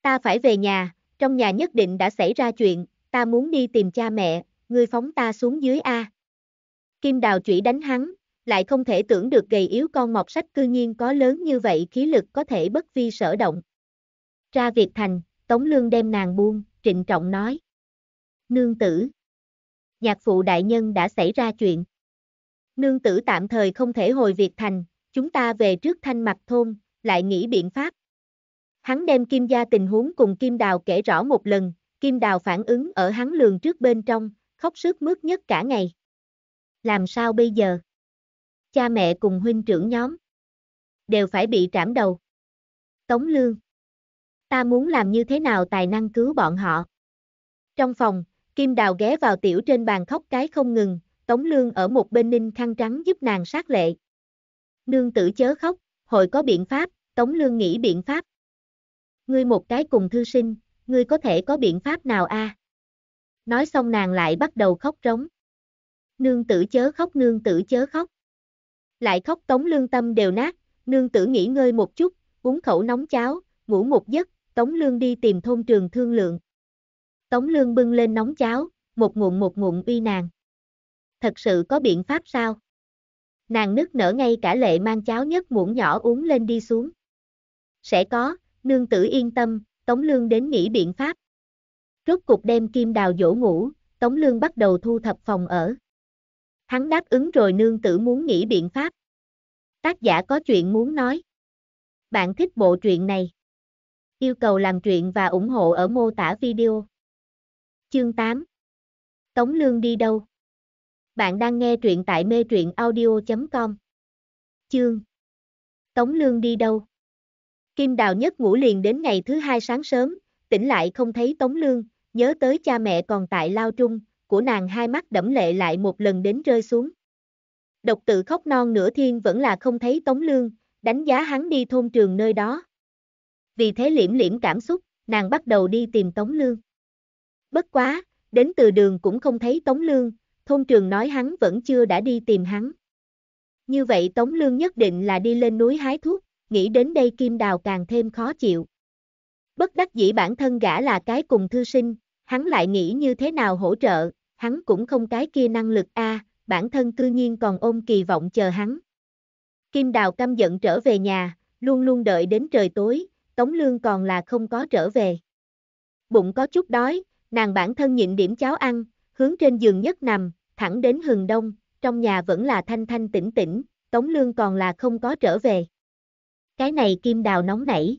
Speaker 1: Ta phải về nhà, trong nhà nhất định đã xảy ra chuyện, ta muốn đi tìm cha mẹ, ngươi phóng ta xuống dưới A. Kim đào chủy đánh hắn, lại không thể tưởng được gầy yếu con mọc sách cư nhiên có lớn như vậy khí lực có thể bất vi sở động. Ra Việt Thành, Tống Lương đem nàng buông, trịnh trọng nói. Nương tử. Nhạc phụ đại nhân đã xảy ra chuyện. Nương tử tạm thời không thể hồi Việt Thành, chúng ta về trước thanh mặt thôn, lại nghĩ biện pháp. Hắn đem kim gia tình huống cùng kim đào kể rõ một lần, Kim Đào phản ứng ở hắn lường trước bên trong, khóc sức mướt nhất cả ngày. Làm sao bây giờ? Cha mẹ cùng huynh trưởng nhóm. Đều phải bị trảm đầu. Tống lương. Ta muốn làm như thế nào tài năng cứu bọn họ? Trong phòng, Kim Đào ghé vào tiểu trên bàn khóc cái không ngừng, Tống Lương ở một bên ninh khăn trắng giúp nàng sát lệ. Nương tử chớ khóc, hội có biện pháp, Tống Lương nghĩ biện pháp. Ngươi một cái cùng thư sinh, ngươi có thể có biện pháp nào a? À? Nói xong nàng lại bắt đầu khóc rống. Nương tử chớ khóc, nương tử chớ khóc. Lại khóc tống lương tâm đều nát, nương tử nghỉ ngơi một chút, uống khẩu nóng cháo, ngủ một giấc, tống lương đi tìm thôn trường thương lượng. Tống lương bưng lên nóng cháo, một ngụm một ngụm uy nàng. Thật sự có biện pháp sao? Nàng nức nở ngay cả lệ mang cháo nhất muỗng nhỏ uống lên đi xuống. Sẽ có, nương tử yên tâm, Tống Lương đến nghĩ biện pháp. Rốt cục đem Kim Đào dỗ ngủ, Tống Lương bắt đầu thu thập phòng ở. Hắn đáp ứng rồi nương tử muốn nghĩ biện pháp. Tác giả có chuyện muốn nói. Bạn thích bộ truyện này? Yêu cầu làm truyện và ủng hộ ở mô tả video. Chương 8 Tống Lương đi đâu? Bạn đang nghe truyện tại mê truyện audio.com Chương Tống Lương đi đâu? Kim Đào nhất ngủ liền đến ngày thứ hai sáng sớm, tỉnh lại không thấy Tống Lương, nhớ tới cha mẹ còn tại lao trung, của nàng hai mắt đẫm lệ lại một lần đến rơi xuống. Độc tự khóc non nửa thiên vẫn là không thấy Tống Lương, đánh giá hắn đi thôn trường nơi đó. Vì thế liễm liễm cảm xúc, nàng bắt đầu đi tìm Tống Lương. Bất quá, đến từ đường cũng không thấy Tống Lương, thôn trường nói hắn vẫn chưa đã đi tìm hắn. Như vậy Tống Lương nhất định là đi lên núi hái thuốc, nghĩ đến đây Kim Đào càng thêm khó chịu. Bất đắc dĩ bản thân gã là cái cùng thư sinh, hắn lại nghĩ như thế nào hỗ trợ, hắn cũng không cái kia năng lực a, à, bản thân cư nhiên còn ôm kỳ vọng chờ hắn. Kim Đào căm giận trở về nhà, luôn luôn đợi đến trời tối, Tống Lương còn là không có trở về. Bụng có chút đói, nàng bản thân nhịn điểm cháo ăn, hướng trên giường nhất nằm, thẳng đến hừng đông, trong nhà vẫn là thanh thanh tĩnh tĩnh, Tống Lương còn là không có trở về. Cái này kim đào nóng nảy.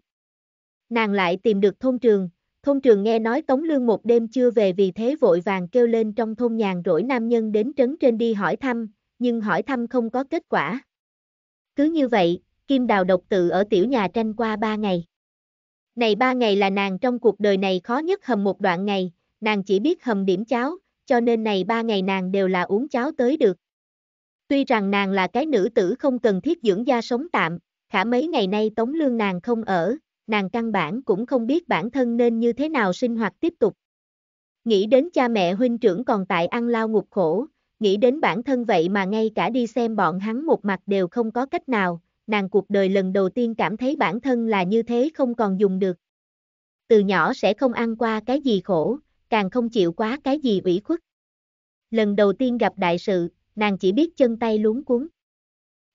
Speaker 1: Nàng lại tìm được thôn trường, thôn trường nghe nói Tống Lương một đêm chưa về vì thế vội vàng kêu lên trong thôn nhàn rỗi nam nhân đến trấn trên đi hỏi thăm, nhưng hỏi thăm không có kết quả. Cứ như vậy, Kim Đào độc tự ở tiểu nhà tranh qua ba ngày. Này ba ngày là nàng trong cuộc đời này khó nhất hầm một đoạn ngày, nàng chỉ biết hầm điểm cháo, cho nên này ba ngày nàng đều là uống cháo tới được. Tuy rằng nàng là cái nữ tử không cần thiết dưỡng da sống tạm, khả mấy ngày nay tống lương nàng không ở, nàng căn bản cũng không biết bản thân nên như thế nào sinh hoạt tiếp tục. Nghĩ đến cha mẹ huynh trưởng còn tại ăn lao ngục khổ, nghĩ đến bản thân vậy mà ngay cả đi xem bọn hắn một mặt đều không có cách nào, nàng cuộc đời lần đầu tiên cảm thấy bản thân là như thế không còn dùng được. Từ nhỏ sẽ không ăn qua cái gì khổ, càng không chịu quá cái gì ủy khuất. Lần đầu tiên gặp đại sự, nàng chỉ biết chân tay luống cuốn.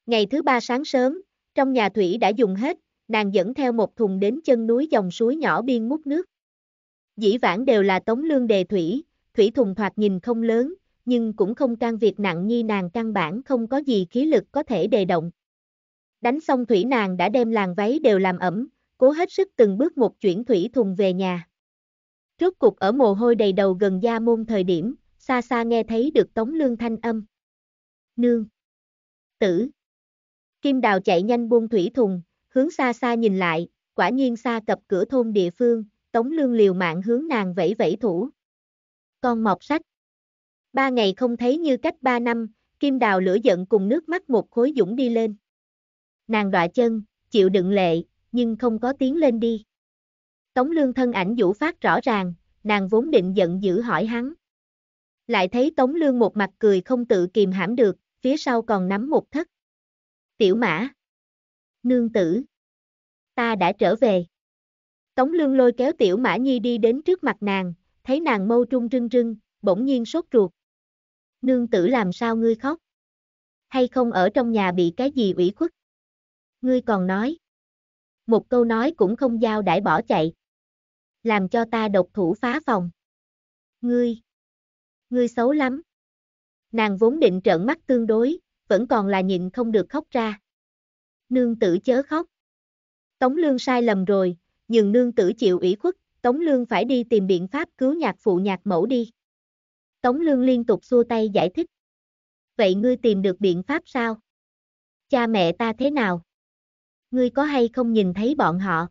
Speaker 1: Ngày thứ ba sáng sớm, trong nhà thủy đã dùng hết, nàng dẫn theo một thùng đến chân núi dòng suối nhỏ biên múc nước. Dĩ vãng đều là tống lương đề thủy, thủy thùng thoạt nhìn không lớn, nhưng cũng không can việc nặng như nàng căn bản không có gì khí lực có thể đề động. Đánh xong thủy nàng đã đem làng váy đều làm ẩm, cố hết sức từng bước một chuyển thủy thùng về nhà. Rốt cục ở mồ hôi đầy đầu gần gia môn thời điểm, xa xa nghe thấy được tống lương thanh âm. Nương! Tử! Kim Đào chạy nhanh buông thủy thùng, hướng xa xa nhìn lại, quả nhiên xa cập cửa thôn địa phương, Tống Lương liều mạng hướng nàng vẫy vẫy thủ. Con mọc sách. Ba ngày không thấy như cách ba năm, Kim Đào lửa giận cùng nước mắt một khối dũng đi lên. Nàng đọa chân, chịu đựng lệ, nhưng không có tiếng lên đi. Tống Lương thân ảnh vũ phát rõ ràng, nàng vốn định giận dữ hỏi hắn. Lại thấy Tống Lương một mặt cười không tự kìm hãm được, phía sau còn nắm một thất Tiểu mã. Nương tử. Ta đã trở về. Tống lương lôi kéo tiểu mã nhi đi đến trước mặt nàng, thấy nàng mâu trung rưng rưng, bỗng nhiên sốt ruột. Nương tử làm sao ngươi khóc? Hay không ở trong nhà bị cái gì ủy khuất? Ngươi còn nói. Một câu nói cũng không giao đãi bỏ chạy. Làm cho ta độc thủ phá phòng. Ngươi. Ngươi xấu lắm. Nàng vốn định trợn mắt tương đối, vẫn còn là nhịn không được khóc ra. Nương tử chớ khóc. Tống lương sai lầm rồi, nhưng nương tử chịu ủy khuất, Tống lương phải đi tìm biện pháp cứu nhạc phụ nhạc mẫu đi. Tống lương liên tục xua tay giải thích. Vậy ngươi tìm được biện pháp sao? Cha mẹ ta thế nào? Ngươi có hay không nhìn thấy bọn họ?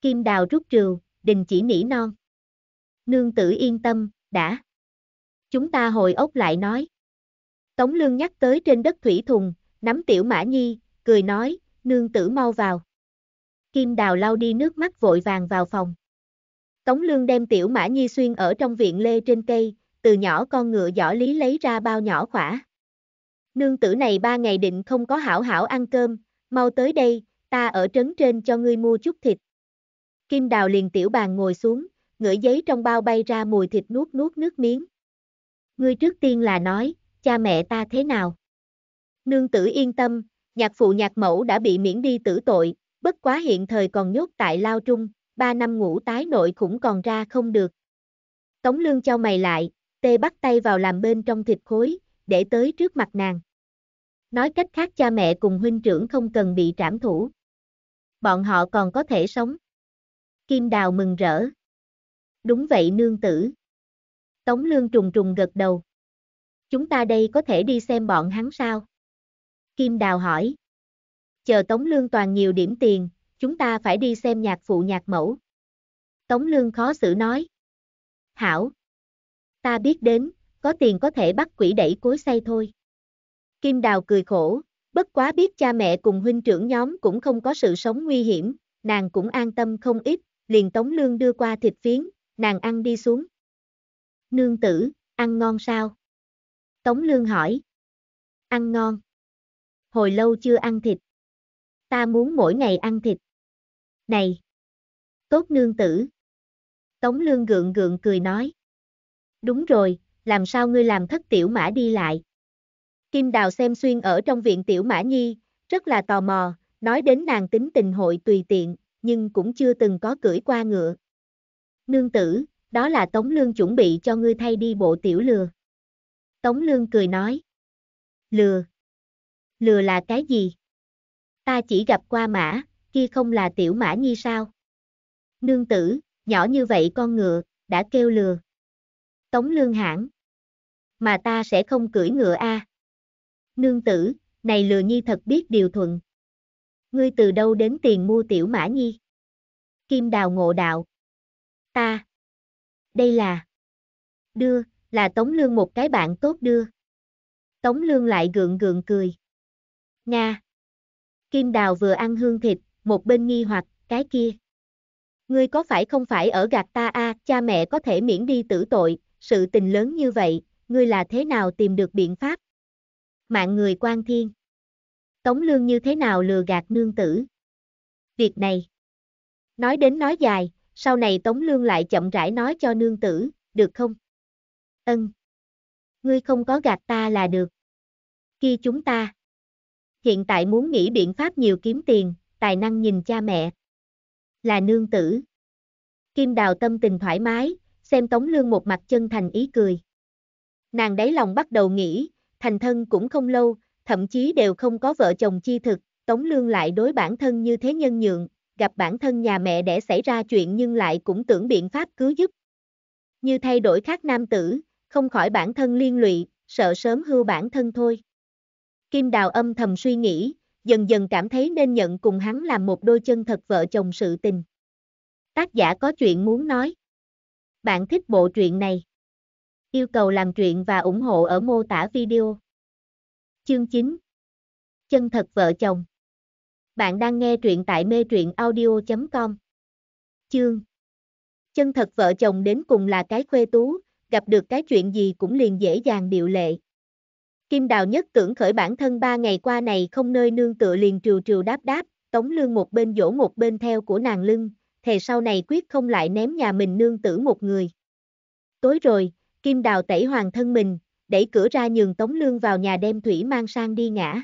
Speaker 1: Kim đào rút rìu, đình chỉ nỉ non. Nương tử yên tâm, đã. Chúng ta hồi ốc lại nói. Tống Lương nhắc tới trên đất thủy thùng, nắm tiểu mã nhi, cười nói, nương tử mau vào. Kim Đào lau đi nước mắt vội vàng vào phòng. Tống Lương đem tiểu mã nhi xuyên ở trong viện lê trên cây, từ nhỏ con ngựa giỏ lý lấy ra bao nhỏ khỏa. Nương tử này ba ngày định không có hảo hảo ăn cơm, mau tới đây, ta ở trấn trên cho ngươi mua chút thịt. Kim Đào liền tiểu bàn ngồi xuống, ngửi giấy trong bao bay ra mùi thịt nuốt nuốt nước miếng. Ngươi trước tiên là nói, cha mẹ ta thế nào? Nương tử yên tâm, nhạc phụ nhạc mẫu đã bị miễn đi tử tội, bất quá hiện thời còn nhốt tại lao trung, ba năm ngủ tái nội cũng còn ra không được. Tống lương cho mày lại, tê bắt tay vào làm bên trong thịt khối, để tới trước mặt nàng. Nói cách khác cha mẹ cùng huynh trưởng không cần bị trảm thủ. Bọn họ còn có thể sống. Kim đào mừng rỡ. Đúng vậy nương tử. Tống lương trùng trùng gật đầu. Chúng ta đây có thể đi xem bọn hắn sao? Kim Đào hỏi. Chờ Tống Lương toàn nhiều điểm tiền, chúng ta phải đi xem nhạc phụ nhạc mẫu. Tống Lương khó xử nói. Hảo. Ta biết đến, có tiền có thể bắt quỷ đẩy cối say thôi. Kim Đào cười khổ, bất quá biết cha mẹ cùng huynh trưởng nhóm cũng không có sự sống nguy hiểm, nàng cũng an tâm không ít, liền Tống Lương đưa qua thịt phiến, nàng ăn đi xuống. Nương tử, ăn ngon sao? Tống Lương hỏi. Ăn ngon. Hồi lâu chưa ăn thịt. Ta muốn mỗi ngày ăn thịt. Này. Tốt nương tử. Tống Lương gượng gượng cười nói. Đúng rồi, làm sao ngươi làm thất tiểu mã đi lại. Kim Đào xem xuyên ở trong viện tiểu mã nhi, rất là tò mò, nói đến nàng tính tình hội tùy tiện, nhưng cũng chưa từng có cưỡi qua ngựa. Nương tử, đó là tống lương chuẩn bị cho ngươi thay đi bộ tiểu lừa. Tống Lương cười nói. Lừa. Lừa là cái gì? Ta chỉ gặp qua mã, kia không là tiểu mã nhi sao? Nương tử, nhỏ như vậy con ngựa, đã kêu lừa. Tống Lương hãng. Mà ta sẽ không cưỡi ngựa a. À. Nương tử, này lừa nhi thật biết điều thuận. Ngươi từ đâu đến tiền mua tiểu mã nhi? Kim đào ngộ đạo. Ta. Đây là. Đưa, là Tống Lương một cái bạn tốt đưa. Tống Lương lại gượng gượng cười. Nga. Kim Đào vừa ăn hương thịt, một bên nghi hoặc, cái kia. Ngươi có phải không phải ở gạt ta a à, cha mẹ có thể miễn đi tử tội, sự tình lớn như vậy, ngươi là thế nào tìm được biện pháp? Mạng người quan thiên. Tống lương như thế nào lừa gạt nương tử? Việc này. Nói đến nói dài, sau này Tống lương lại chậm rãi nói cho nương tử, được không? Ân. Ngươi không có gạt ta là được. Khi chúng ta. Hiện tại muốn nghĩ biện pháp nhiều kiếm tiền, tài năng nhìn cha mẹ. Là nương tử. Kim Đào tâm tình thoải mái, xem Tống Lương một mặt chân thành ý cười. Nàng đáy lòng bắt đầu nghĩ, thành thân cũng không lâu, thậm chí đều không có vợ chồng chi thực, Tống Lương lại đối bản thân như thế nhân nhượng, gặp bản thân nhà mẹ để xảy ra chuyện nhưng lại cũng tưởng biện pháp cứu giúp. Như thay đổi khác nam tử, không khỏi bản thân liên lụy, sợ sớm hưu bản thân thôi. Kim Đào âm thầm suy nghĩ, dần dần cảm thấy nên nhận cùng hắn làm một đôi chân thật vợ chồng sự tình. Tác giả có chuyện muốn nói. Bạn thích bộ truyện này? Yêu cầu làm truyện và ủng hộ ở mô tả video. Chương 9 Chân thật vợ chồng Bạn đang nghe truyện tại mê truyện audio.com Chương Chân thật vợ chồng đến cùng là cái khuê tú, gặp được cái chuyện gì cũng liền dễ dàng điệu lệ. Kim Đào nhất tưởng khởi bản thân ba ngày qua này không nơi nương tựa liền trừ trừ đáp đáp, tống lương một bên dỗ một bên theo của nàng lưng, thề sau này quyết không lại ném nhà mình nương tử một người. Tối rồi, Kim Đào tẩy hoàng thân mình, đẩy cửa ra nhường tống lương vào nhà đem thủy mang sang đi ngã.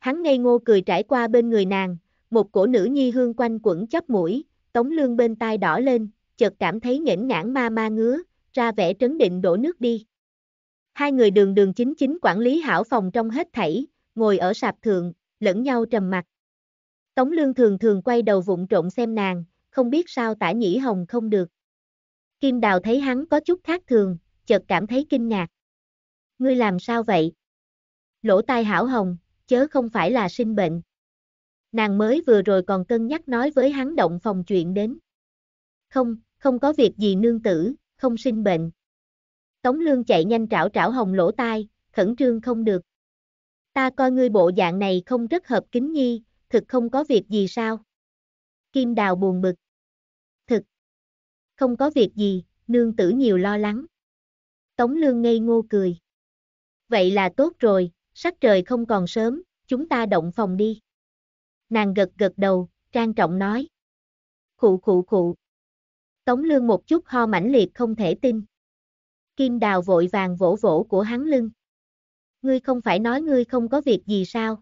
Speaker 1: Hắn ngây ngô cười trải qua bên người nàng, một cổ nữ nhi hương quanh quẩn chắp mũi, tống lương bên tai đỏ lên, chợt cảm thấy nghển ngãn ma ma ngứa, ra vẻ trấn định đổ nước đi. Hai người đường đường chính chính quản lý hảo phòng trong hết thảy, ngồi ở sạp thượng, lẫn nhau trầm mặt. Tống lương thường thường quay đầu vụng trộn xem nàng, không biết sao tả nhĩ hồng không được. Kim đào thấy hắn có chút khác thường, chợt cảm thấy kinh ngạc. Ngươi làm sao vậy? Lỗ tai hảo hồng, chớ không phải là sinh bệnh. Nàng mới vừa rồi còn cân nhắc nói với hắn động phòng chuyện đến. Không, không có việc gì nương tử, không sinh bệnh. Tống lương chạy nhanh trảo trảo hồng lỗ tai, khẩn trương không được. Ta coi ngươi bộ dạng này không rất hợp kính nhi, thực không có việc gì sao? Kim đào buồn bực. Thực. Không có việc gì, nương tử nhiều lo lắng. Tống lương ngây ngô cười. Vậy là tốt rồi, sắc trời không còn sớm, chúng ta động phòng đi. Nàng gật gật đầu, trang trọng nói. Khụ khụ khụ. Tống lương một chút ho mãnh liệt không thể tin. Kim đào vội vàng vỗ vỗ của hắn lưng. Ngươi không phải nói ngươi không có việc gì sao?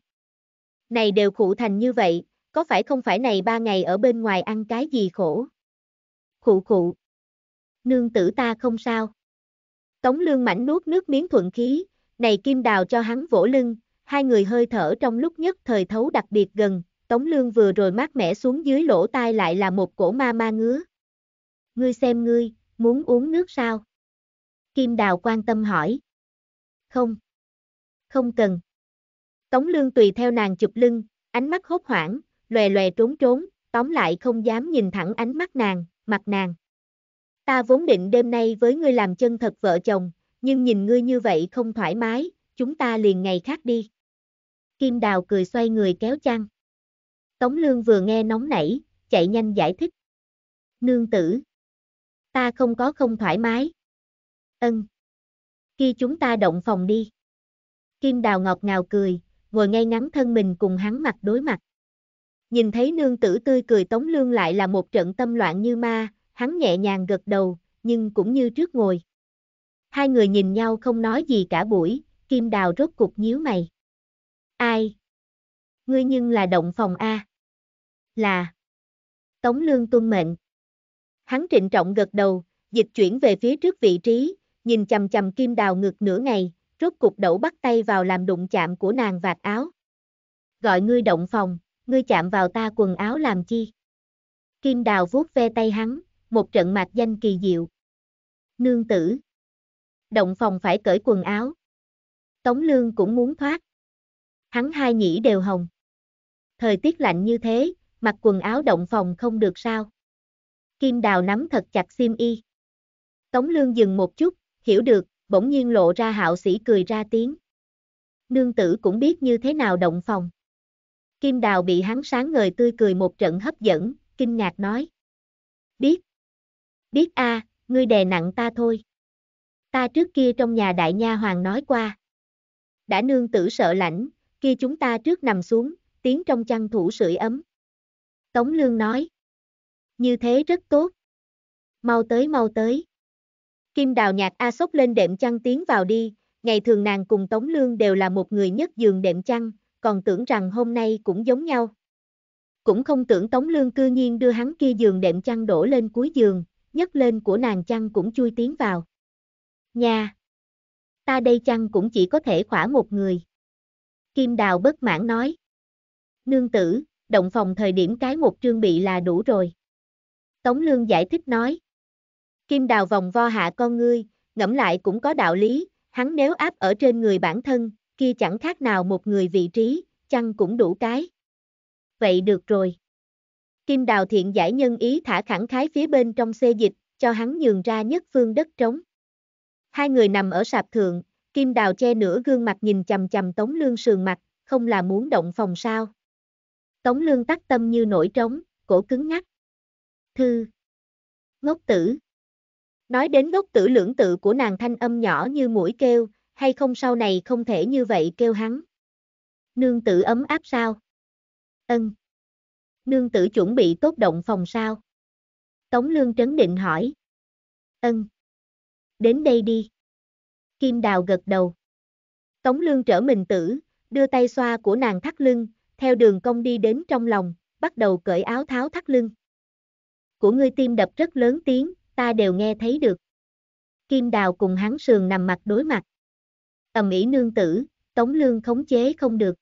Speaker 1: Này đều khụ thành như vậy, có phải không phải này ba ngày ở bên ngoài ăn cái gì khổ? Khụ khụ. Nương tử ta không sao. Tống lương mảnh nuốt nước miếng thuận khí, này kim đào cho hắn vỗ lưng, hai người hơi thở trong lúc nhất thời thấu đặc biệt gần, Tống Lương vừa rồi mát mẻ xuống dưới lỗ tai lại là một cổ ma ma ngứa ngươi xem ngươi, muốn uống nước sao? Kim Đào quan tâm hỏi. Không. Không cần. Tống Lương tùy theo nàng chụp lưng, ánh mắt hốt hoảng, lòe lòe trốn trốn, tóm lại không dám nhìn thẳng ánh mắt nàng, mặt nàng. Ta vốn định đêm nay với ngươi làm chân thật vợ chồng, nhưng nhìn ngươi như vậy không thoải mái, chúng ta liền ngày khác đi. Kim Đào cười xoay người kéo chăn. Tống Lương vừa nghe nóng nảy, chạy nhanh giải thích. Nương tử ta không có không thoải mái. Ân. Khi chúng ta động phòng đi. Kim Đào ngọt ngào cười, ngồi ngay ngắn thân mình cùng hắn mặt đối mặt. Nhìn thấy nương tử tươi cười Tống Lương lại là một trận tâm loạn như ma, hắn nhẹ nhàng gật đầu, nhưng cũng như trước ngồi. Hai người nhìn nhau không nói gì cả buổi, Kim Đào rốt cục nhíu mày. Ai? Ngươi nhưng là động phòng A. Là. Tống Lương tuân mệnh. Hắn trịnh trọng gật đầu, dịch chuyển về phía trước vị trí, nhìn chầm chầm kim đào ngược nửa ngày, rốt cục đẩu bắt tay vào làm đụng chạm của nàng vạt áo. Gọi ngươi động phòng, ngươi chạm vào ta quần áo làm chi? Kim đào vuốt ve tay hắn, một trận mạc danh kỳ diệu. Nương tử. Động phòng phải cởi quần áo. Tống lương cũng muốn thoát. Hắn hai nhĩ đều hồng. Thời tiết lạnh như thế, mặc quần áo động phòng không được sao. Kim Đào nắm thật chặt sim y. Tống Lương dừng một chút, hiểu được, bỗng nhiên lộ ra hạo sĩ cười ra tiếng. Nương tử cũng biết như thế nào động phòng. Kim Đào bị hắn sáng ngời tươi cười một trận hấp dẫn, kinh ngạc nói. Biết. Biết a, à, ngươi đè nặng ta thôi. Ta trước kia trong nhà đại nha hoàng nói qua. Đã nương tử sợ lạnh, kia chúng ta trước nằm xuống, tiếng trong chăn thủ sưởi ấm. Tống Lương nói. Như thế rất tốt. Mau tới mau tới. Kim đào nhạc A sốc lên đệm chăn tiến vào đi, ngày thường nàng cùng Tống Lương đều là một người nhất giường đệm chăn, còn tưởng rằng hôm nay cũng giống nhau. Cũng không tưởng Tống Lương cư nhiên đưa hắn kia giường đệm chăn đổ lên cuối giường, nhấc lên của nàng chăn cũng chui tiến vào. Nha! Ta đây chăn cũng chỉ có thể khỏa một người. Kim Đào bất mãn nói. Nương tử, động phòng thời điểm cái một trương bị là đủ rồi. Tống Lương giải thích nói. Kim đào vòng vo hạ con ngươi, ngẫm lại cũng có đạo lý, hắn nếu áp ở trên người bản thân, kia chẳng khác nào một người vị trí, chăng cũng đủ cái. Vậy được rồi. Kim đào thiện giải nhân ý thả khẳng khái phía bên trong xê dịch, cho hắn nhường ra nhất phương đất trống. Hai người nằm ở sạp thượng, Kim đào che nửa gương mặt nhìn chầm chầm Tống Lương sườn mặt, không là muốn động phòng sao. Tống Lương tắt tâm như nổi trống, cổ cứng ngắc thư. Ngốc tử. Nói đến ngốc tử lưỡng tự của nàng thanh âm nhỏ như mũi kêu, hay không sau này không thể như vậy kêu hắn. Nương tử ấm áp sao? Ân. Nương tử chuẩn bị tốt động phòng sao? Tống Lương Trấn Định hỏi. Ân. Đến đây đi. Kim Đào gật đầu. Tống Lương trở mình tử, đưa tay xoa của nàng thắt lưng, theo đường công đi đến trong lòng, bắt đầu cởi áo tháo thắt lưng của ngươi tim đập rất lớn tiếng, ta đều nghe thấy được. Kim Đào cùng hắn sườn nằm mặt đối mặt. Ẩm ỉ nương tử, Tống Lương khống chế không được.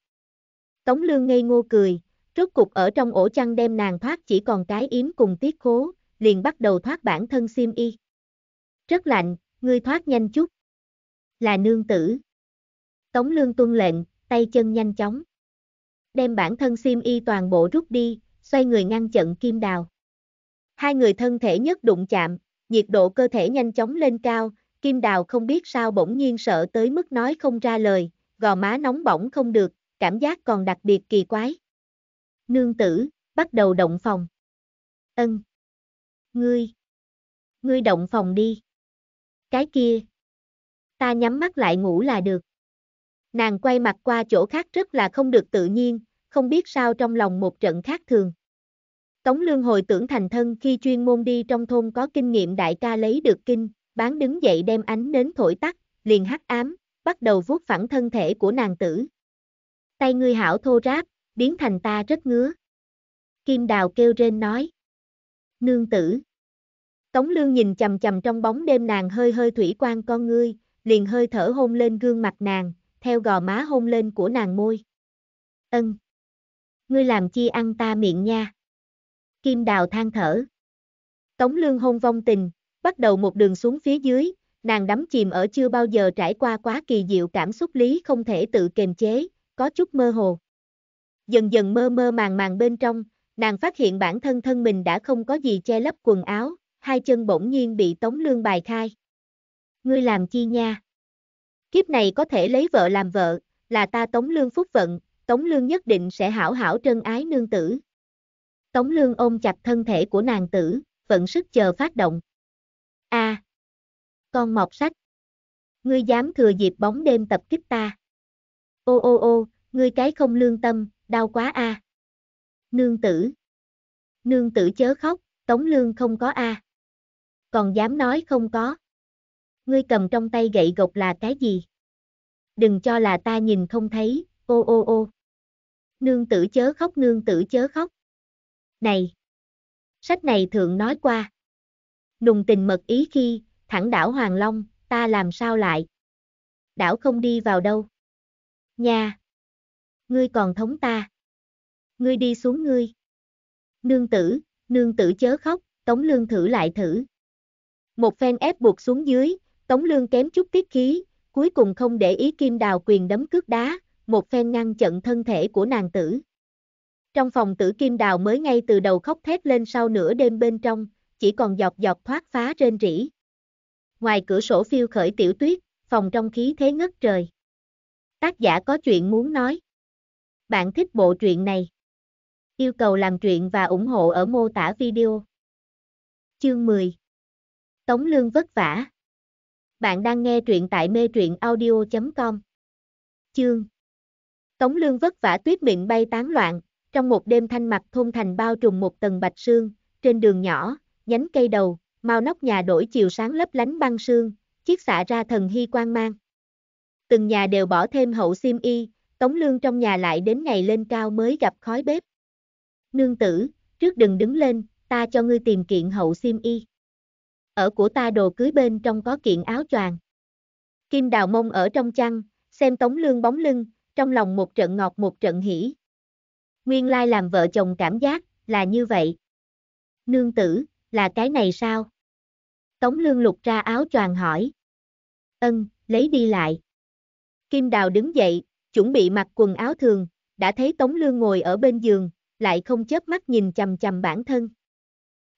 Speaker 1: Tống Lương ngây ngô cười, rốt cục ở trong ổ chăn đem nàng thoát chỉ còn cái yếm cùng tiết khố, liền bắt đầu thoát bản thân xiêm y. Rất lạnh, ngươi thoát nhanh chút. Là nương tử. Tống Lương tuân lệnh, tay chân nhanh chóng. Đem bản thân xiêm y toàn bộ rút đi, xoay người ngăn chặn Kim Đào. Hai người thân thể nhất đụng chạm, nhiệt độ cơ thể nhanh chóng lên cao, Kim Đào không biết sao bỗng nhiên sợ tới mức nói không ra lời, gò má nóng bỏng không được, cảm giác còn đặc biệt kỳ quái. Nương tử, bắt đầu động phòng. Ân. Ngươi. Ngươi động phòng đi. Cái kia. Ta nhắm mắt lại ngủ là được. Nàng quay mặt qua chỗ khác rất là không được tự nhiên, không biết sao trong lòng một trận khác thường. Tống Lương hồi tưởng thành thân khi chuyên môn đi trong thôn có kinh nghiệm đại ca lấy được kinh, bán đứng dậy đem ánh nến thổi tắt, liền hắc ám, bắt đầu vuốt phẳng thân thể của nàng tử. Tay ngươi hảo thô ráp, biến thành ta rất ngứa. Kim Đào kêu rên nói. Nương tử. Tống Lương nhìn chầm chầm trong bóng đêm nàng hơi hơi thủy quan con ngươi, liền hơi thở hôn lên gương mặt nàng, theo gò má hôn lên của nàng môi. Ân. Ngươi làm chi ăn ta miệng nha. Kim Đào than thở. Tống Lương hôn vong tình, bắt đầu một đường xuống phía dưới, nàng đắm chìm ở chưa bao giờ trải qua quá kỳ diệu cảm xúc lý không thể tự kềm chế, có chút mơ hồ. Dần dần mơ mơ màng màng bên trong, nàng phát hiện bản thân thân mình đã không có gì che lấp quần áo, hai chân bỗng nhiên bị Tống Lương bài khai. Ngươi làm chi nha? Kiếp này có thể lấy vợ làm vợ, là ta Tống Lương phúc vận, Tống Lương nhất định sẽ hảo hảo trân ái nương tử. Tống Lương ôm chặt thân thể của nàng tử, vận sức chờ phát động. A. À, con mọc sách. Ngươi dám thừa dịp bóng đêm tập kích ta. Ô ô ô, ngươi cái không lương tâm, đau quá a. À. Nương tử. Nương tử chớ khóc, Tống Lương không có a. À. Còn dám nói không có. Ngươi cầm trong tay gậy gộc là cái gì? Đừng cho là ta nhìn không thấy, ô ô ô. Nương tử chớ khóc, nương tử chớ khóc này. Sách này thượng nói qua. Nùng tình mật ý khi, thẳng đảo Hoàng Long, ta làm sao lại? Đảo không đi vào đâu. Nha! Ngươi còn thống ta. Ngươi đi xuống ngươi. Nương tử, nương tử chớ khóc, Tống Lương thử lại thử. Một phen ép buộc xuống dưới, Tống Lương kém chút tiết khí, cuối cùng không để ý kim đào quyền đấm cước đá, một phen ngăn chặn thân thể của nàng tử. Trong phòng tử kim đào mới ngay từ đầu khóc thét lên sau nửa đêm bên trong, chỉ còn giọt giọt thoát phá rên rỉ. Ngoài cửa sổ phiêu khởi tiểu tuyết, phòng trong khí thế ngất trời. Tác giả có chuyện muốn nói. Bạn thích bộ truyện này? Yêu cầu làm truyện và ủng hộ ở mô tả video. Chương 10 Tống lương vất vả. Bạn đang nghe truyện tại mê truyện audio.com. Chương Tống lương vất vả tuyết miệng bay tán loạn, trong một đêm thanh mặt thôn thành bao trùm một tầng bạch sương, trên đường nhỏ, nhánh cây đầu, mau nóc nhà đổi chiều sáng lấp lánh băng sương, chiếc xạ ra thần hy quang mang. Từng nhà đều bỏ thêm hậu xiêm y, tống lương trong nhà lại đến ngày lên cao mới gặp khói bếp. Nương tử, trước đừng đứng lên, ta cho ngươi tìm kiện hậu xiêm y. Ở của ta đồ cưới bên trong có kiện áo choàng. Kim đào mông ở trong chăn, xem tống lương bóng lưng, trong lòng một trận ngọt một trận hỉ, Nguyên lai làm vợ chồng cảm giác, là như vậy. Nương tử, là cái này sao? Tống lương lục ra áo choàng hỏi. Ân, lấy đi lại. Kim Đào đứng dậy, chuẩn bị mặc quần áo thường, đã thấy Tống Lương ngồi ở bên giường, lại không chớp mắt nhìn chầm chầm bản thân.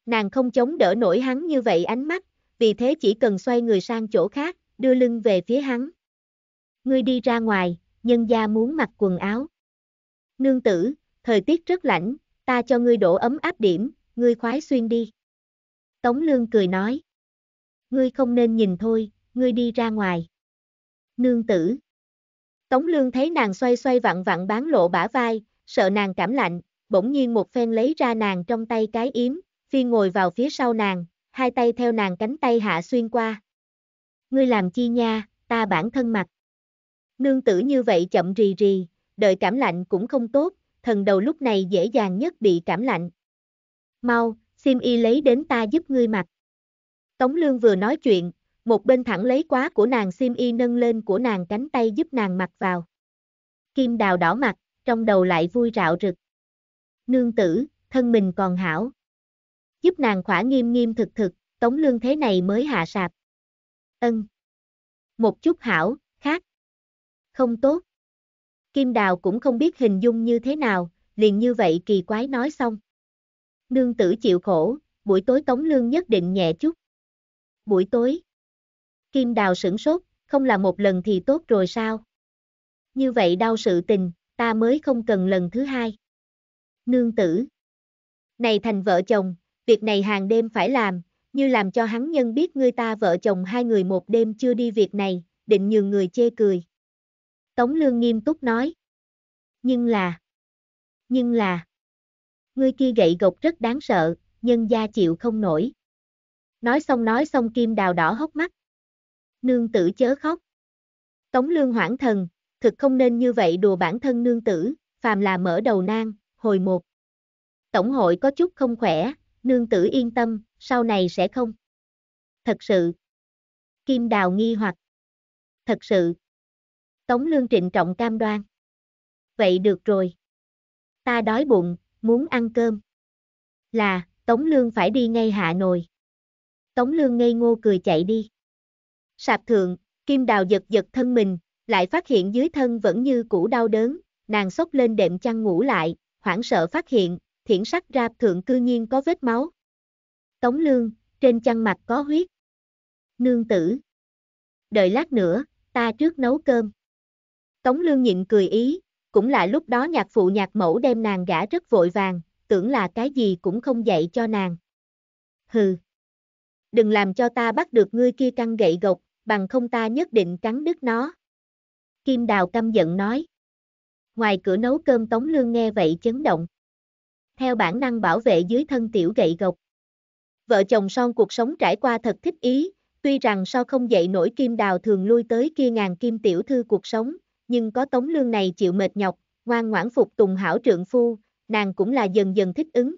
Speaker 1: Nàng không chống đỡ nổi hắn như vậy ánh mắt, vì thế chỉ cần xoay người sang chỗ khác, đưa lưng về phía hắn. Ngươi đi ra ngoài, nhân gia muốn mặc quần áo. Nương tử, thời tiết rất lạnh, ta cho ngươi đổ ấm áp điểm, ngươi khoái xuyên đi. Tống Lương cười nói. Ngươi không nên nhìn thôi, ngươi đi ra ngoài. Nương tử. Tống Lương thấy nàng xoay xoay vặn vặn bán lộ bả vai, sợ nàng cảm lạnh, bỗng nhiên một phen lấy ra nàng trong tay cái yếm, phi ngồi vào phía sau nàng, hai tay theo nàng cánh tay hạ xuyên qua. Ngươi làm chi nha, ta bản thân mặt. Nương tử như vậy chậm rì rì, đợi cảm lạnh cũng không tốt, thần đầu lúc này dễ dàng nhất bị cảm lạnh. Mau, sim y lấy đến ta giúp ngươi mặc. Tống lương vừa nói chuyện, một bên thẳng lấy quá của nàng sim y nâng lên của nàng cánh tay giúp nàng mặc vào. Kim đào đỏ mặt, trong đầu lại vui rạo rực. Nương tử, thân mình còn hảo. Giúp nàng khỏa nghiêm nghiêm thực thực, tống lương thế này mới hạ sạp. Ân. Một chút hảo, khác. Không tốt. Kim Đào cũng không biết hình dung như thế nào, liền như vậy kỳ quái nói xong. Nương tử chịu khổ, buổi tối Tống Lương nhất định nhẹ chút. Buổi tối. Kim Đào sửng sốt, không là một lần thì tốt rồi sao? Như vậy đau sự tình, ta mới không cần lần thứ hai. Nương tử. Này thành vợ chồng, việc này hàng đêm phải làm, như làm cho hắn nhân biết người ta vợ chồng hai người một đêm chưa đi việc này, định nhường người chê cười. Tống Lương nghiêm túc nói. Nhưng là... Nhưng là... Ngươi kia gậy gộc rất đáng sợ, nhân gia chịu không nổi. Nói xong nói xong kim đào đỏ hốc mắt. Nương tử chớ khóc. Tống Lương hoảng thần, thực không nên như vậy đùa bản thân nương tử, phàm là mở đầu nang, hồi một. Tổng hội có chút không khỏe, nương tử yên tâm, sau này sẽ không. Thật sự. Kim Đào nghi hoặc. Thật sự. Tống Lương trịnh trọng cam đoan. Vậy được rồi. Ta đói bụng, muốn ăn cơm. Là, Tống Lương phải đi ngay hạ nồi. Tống Lương ngây ngô cười chạy đi. Sạp thượng, Kim Đào giật giật thân mình, lại phát hiện dưới thân vẫn như cũ đau đớn, nàng sốc lên đệm chăn ngủ lại, hoảng sợ phát hiện, thiển sắc ra thượng cư nhiên có vết máu. Tống Lương, trên chăn mặt có huyết. Nương tử. Đợi lát nữa, ta trước nấu cơm. Tống Lương nhịn cười ý, cũng là lúc đó nhạc phụ nhạc mẫu đem nàng gả rất vội vàng, tưởng là cái gì cũng không dạy cho nàng. Hừ. Đừng làm cho ta bắt được ngươi kia căng gậy gộc, bằng không ta nhất định cắn đứt nó. Kim Đào căm giận nói. Ngoài cửa nấu cơm Tống Lương nghe vậy chấn động. Theo bản năng bảo vệ dưới thân tiểu gậy gộc. Vợ chồng son cuộc sống trải qua thật thích ý, tuy rằng so không dậy nổi Kim Đào thường lui tới kia ngàn kim tiểu thư cuộc sống, nhưng có tống lương này chịu mệt nhọc, ngoan ngoãn phục tùng hảo trượng phu, nàng cũng là dần dần thích ứng.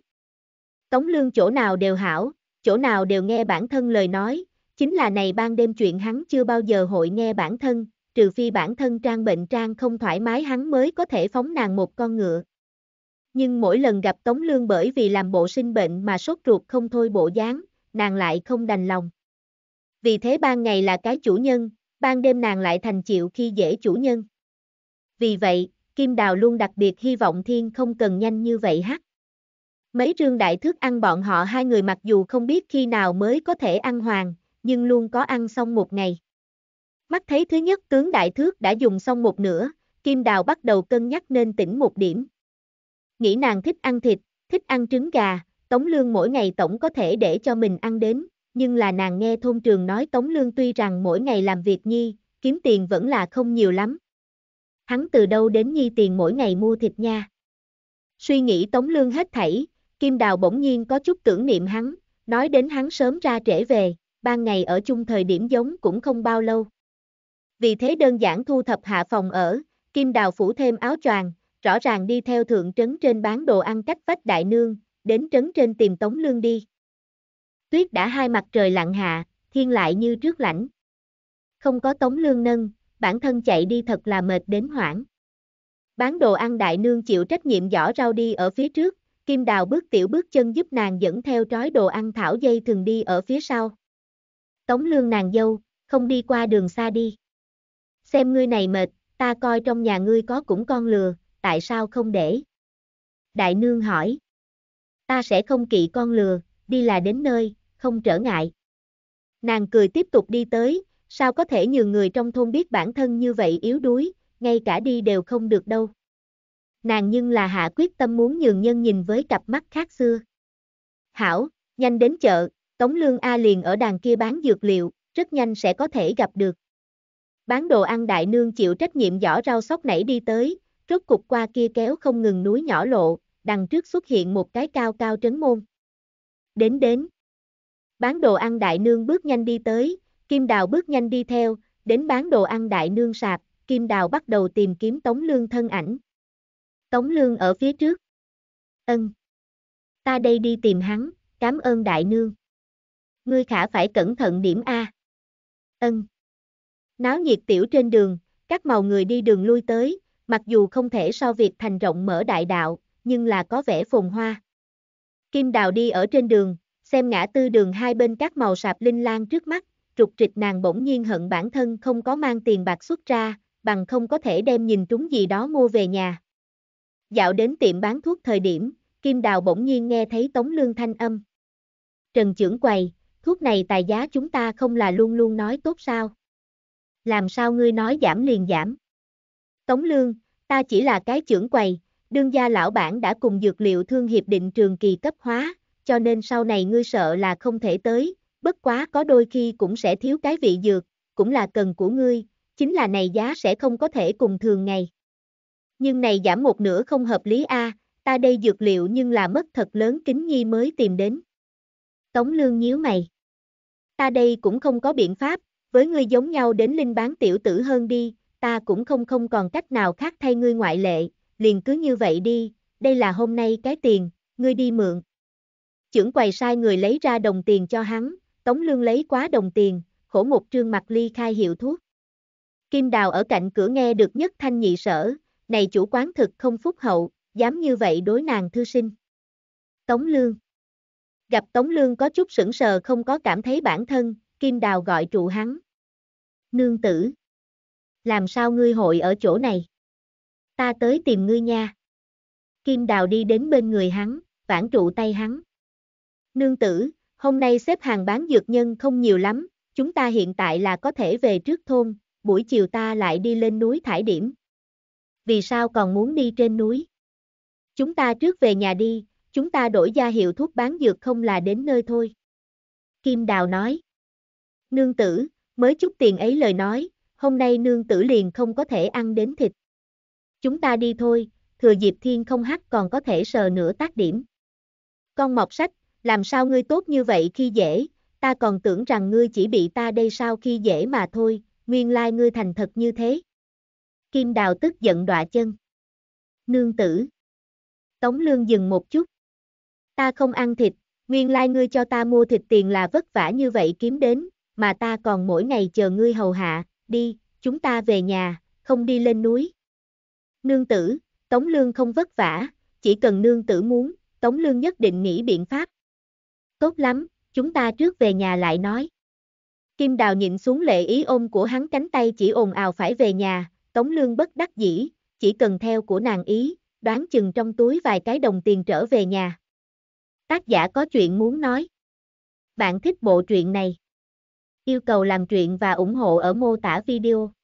Speaker 1: Tống lương chỗ nào đều hảo, chỗ nào đều nghe bản thân lời nói, chính là này ban đêm chuyện hắn chưa bao giờ hội nghe bản thân, trừ phi bản thân trang bệnh trang không thoải mái hắn mới có thể phóng nàng một con ngựa. Nhưng mỗi lần gặp Tống Lương bởi vì làm bộ sinh bệnh mà sốt ruột không thôi bộ dáng, nàng lại không đành lòng. Vì thế ban ngày là cái chủ nhân, ban đêm nàng lại thành chịu khi dễ chủ nhân vì vậy, Kim Đào luôn đặc biệt hy vọng Thiên không cần nhanh như vậy hát. Mấy trương đại thức ăn bọn họ hai người mặc dù không biết khi nào mới có thể ăn hoàng, nhưng luôn có ăn xong một ngày. Mắt thấy thứ nhất tướng đại thước đã dùng xong một nửa, Kim Đào bắt đầu cân nhắc nên tỉnh một điểm. Nghĩ nàng thích ăn thịt, thích ăn trứng gà, Tống Lương mỗi ngày tổng có thể để cho mình ăn đến, nhưng là nàng nghe thôn trường nói Tống Lương tuy rằng mỗi ngày làm việc nhi, kiếm tiền vẫn là không nhiều lắm, hắn từ đâu đến nhi tiền mỗi ngày mua thịt nha. Suy nghĩ tống lương hết thảy, Kim Đào bỗng nhiên có chút tưởng niệm hắn, nói đến hắn sớm ra trễ về, ban ngày ở chung thời điểm giống cũng không bao lâu. Vì thế đơn giản thu thập hạ phòng ở, Kim Đào phủ thêm áo choàng, rõ ràng đi theo thượng trấn trên bán đồ ăn cách vách đại nương, đến trấn trên tìm tống lương đi. Tuyết đã hai mặt trời lặn hạ, thiên lại như trước lãnh. Không có tống lương nâng, bản thân chạy đi thật là mệt đến hoảng. Bán đồ ăn đại nương chịu trách nhiệm giỏ rau đi ở phía trước, Kim Đào bước tiểu bước chân giúp nàng dẫn theo trói đồ ăn thảo dây thường đi ở phía sau. Tống lương nàng dâu, không đi qua đường xa đi. Xem ngươi này mệt, ta coi trong nhà ngươi có cũng con lừa, tại sao không để? Đại nương hỏi. Ta sẽ không kỵ con lừa, đi là đến nơi, không trở ngại. Nàng cười tiếp tục đi tới, sao có thể nhiều người trong thôn biết bản thân như vậy yếu đuối, ngay cả đi đều không được đâu. Nàng nhưng là hạ quyết tâm muốn nhường nhân nhìn với cặp mắt khác xưa. Hảo, nhanh đến chợ, Tống Lương A liền ở đàn kia bán dược liệu, rất nhanh sẽ có thể gặp được. Bán đồ ăn đại nương chịu trách nhiệm giỏ rau sóc nảy đi tới, rốt cục qua kia kéo không ngừng núi nhỏ lộ, đằng trước xuất hiện một cái cao cao trấn môn. Đến đến. Bán đồ ăn đại nương bước nhanh đi tới, Kim Đào bước nhanh đi theo, đến bán đồ ăn đại nương sạp, Kim Đào bắt đầu tìm kiếm Tống Lương thân ảnh. Tống Lương ở phía trước. Ân. Ta đây đi tìm hắn, cảm ơn đại nương. Ngươi khả phải cẩn thận điểm A. Ân. Náo nhiệt tiểu trên đường, các màu người đi đường lui tới, mặc dù không thể so việc thành rộng mở đại đạo, nhưng là có vẻ phồn hoa. Kim Đào đi ở trên đường, xem ngã tư đường hai bên các màu sạp linh lan trước mắt, trục trịch nàng bỗng nhiên hận bản thân không có mang tiền bạc xuất ra, bằng không có thể đem nhìn trúng gì đó mua về nhà. Dạo đến tiệm bán thuốc thời điểm, Kim Đào bỗng nhiên nghe thấy Tống Lương thanh âm. Trần trưởng quầy, thuốc này tài giá chúng ta không là luôn luôn nói tốt sao? Làm sao ngươi nói giảm liền giảm? Tống Lương, ta chỉ là cái trưởng quầy, đương gia lão bản đã cùng dược liệu thương hiệp định trường kỳ cấp hóa, cho nên sau này ngươi sợ là không thể tới, bất quá có đôi khi cũng sẽ thiếu cái vị dược, cũng là cần của ngươi, chính là này giá sẽ không có thể cùng thường ngày. Nhưng này giảm một nửa không hợp lý a, à, ta đây dược liệu nhưng là mất thật lớn kính nhi mới tìm đến. Tống lương nhíu mày. Ta đây cũng không có biện pháp, với ngươi giống nhau đến linh bán tiểu tử hơn đi, ta cũng không không còn cách nào khác thay ngươi ngoại lệ, liền cứ như vậy đi, đây là hôm nay cái tiền, ngươi đi mượn. Chưởng quầy sai người lấy ra đồng tiền cho hắn, Tống Lương lấy quá đồng tiền, khổ một trương mặt ly khai hiệu thuốc. Kim Đào ở cạnh cửa nghe được nhất thanh nhị sở, này chủ quán thực không phúc hậu, dám như vậy đối nàng thư sinh. Tống Lương Gặp Tống Lương có chút sững sờ không có cảm thấy bản thân, Kim Đào gọi trụ hắn. Nương tử Làm sao ngươi hội ở chỗ này? Ta tới tìm ngươi nha. Kim Đào đi đến bên người hắn, vãn trụ tay hắn. Nương tử, hôm nay xếp hàng bán dược nhân không nhiều lắm, chúng ta hiện tại là có thể về trước thôn, buổi chiều ta lại đi lên núi thải điểm. Vì sao còn muốn đi trên núi? Chúng ta trước về nhà đi, chúng ta đổi gia hiệu thuốc bán dược không là đến nơi thôi. Kim Đào nói. Nương tử, mới chút tiền ấy lời nói, hôm nay nương tử liền không có thể ăn đến thịt. Chúng ta đi thôi, thừa dịp thiên không hắc còn có thể sờ nửa tác điểm. Con mọc sách làm sao ngươi tốt như vậy khi dễ, ta còn tưởng rằng ngươi chỉ bị ta đây sao khi dễ mà thôi, nguyên lai ngươi thành thật như thế. Kim Đào tức giận đọa chân. Nương tử. Tống Lương dừng một chút. Ta không ăn thịt, nguyên lai ngươi cho ta mua thịt tiền là vất vả như vậy kiếm đến, mà ta còn mỗi ngày chờ ngươi hầu hạ, đi, chúng ta về nhà, không đi lên núi. Nương tử, Tống Lương không vất vả, chỉ cần nương tử muốn, Tống Lương nhất định nghĩ biện pháp. Tốt lắm, chúng ta trước về nhà lại nói. Kim Đào nhịn xuống lệ ý ôm của hắn cánh tay chỉ ồn ào phải về nhà, Tống Lương bất đắc dĩ, chỉ cần theo của nàng ý, đoán chừng trong túi vài cái đồng tiền trở về nhà. Tác giả có chuyện muốn nói. Bạn thích bộ truyện này? Yêu cầu làm truyện và ủng hộ ở mô tả video.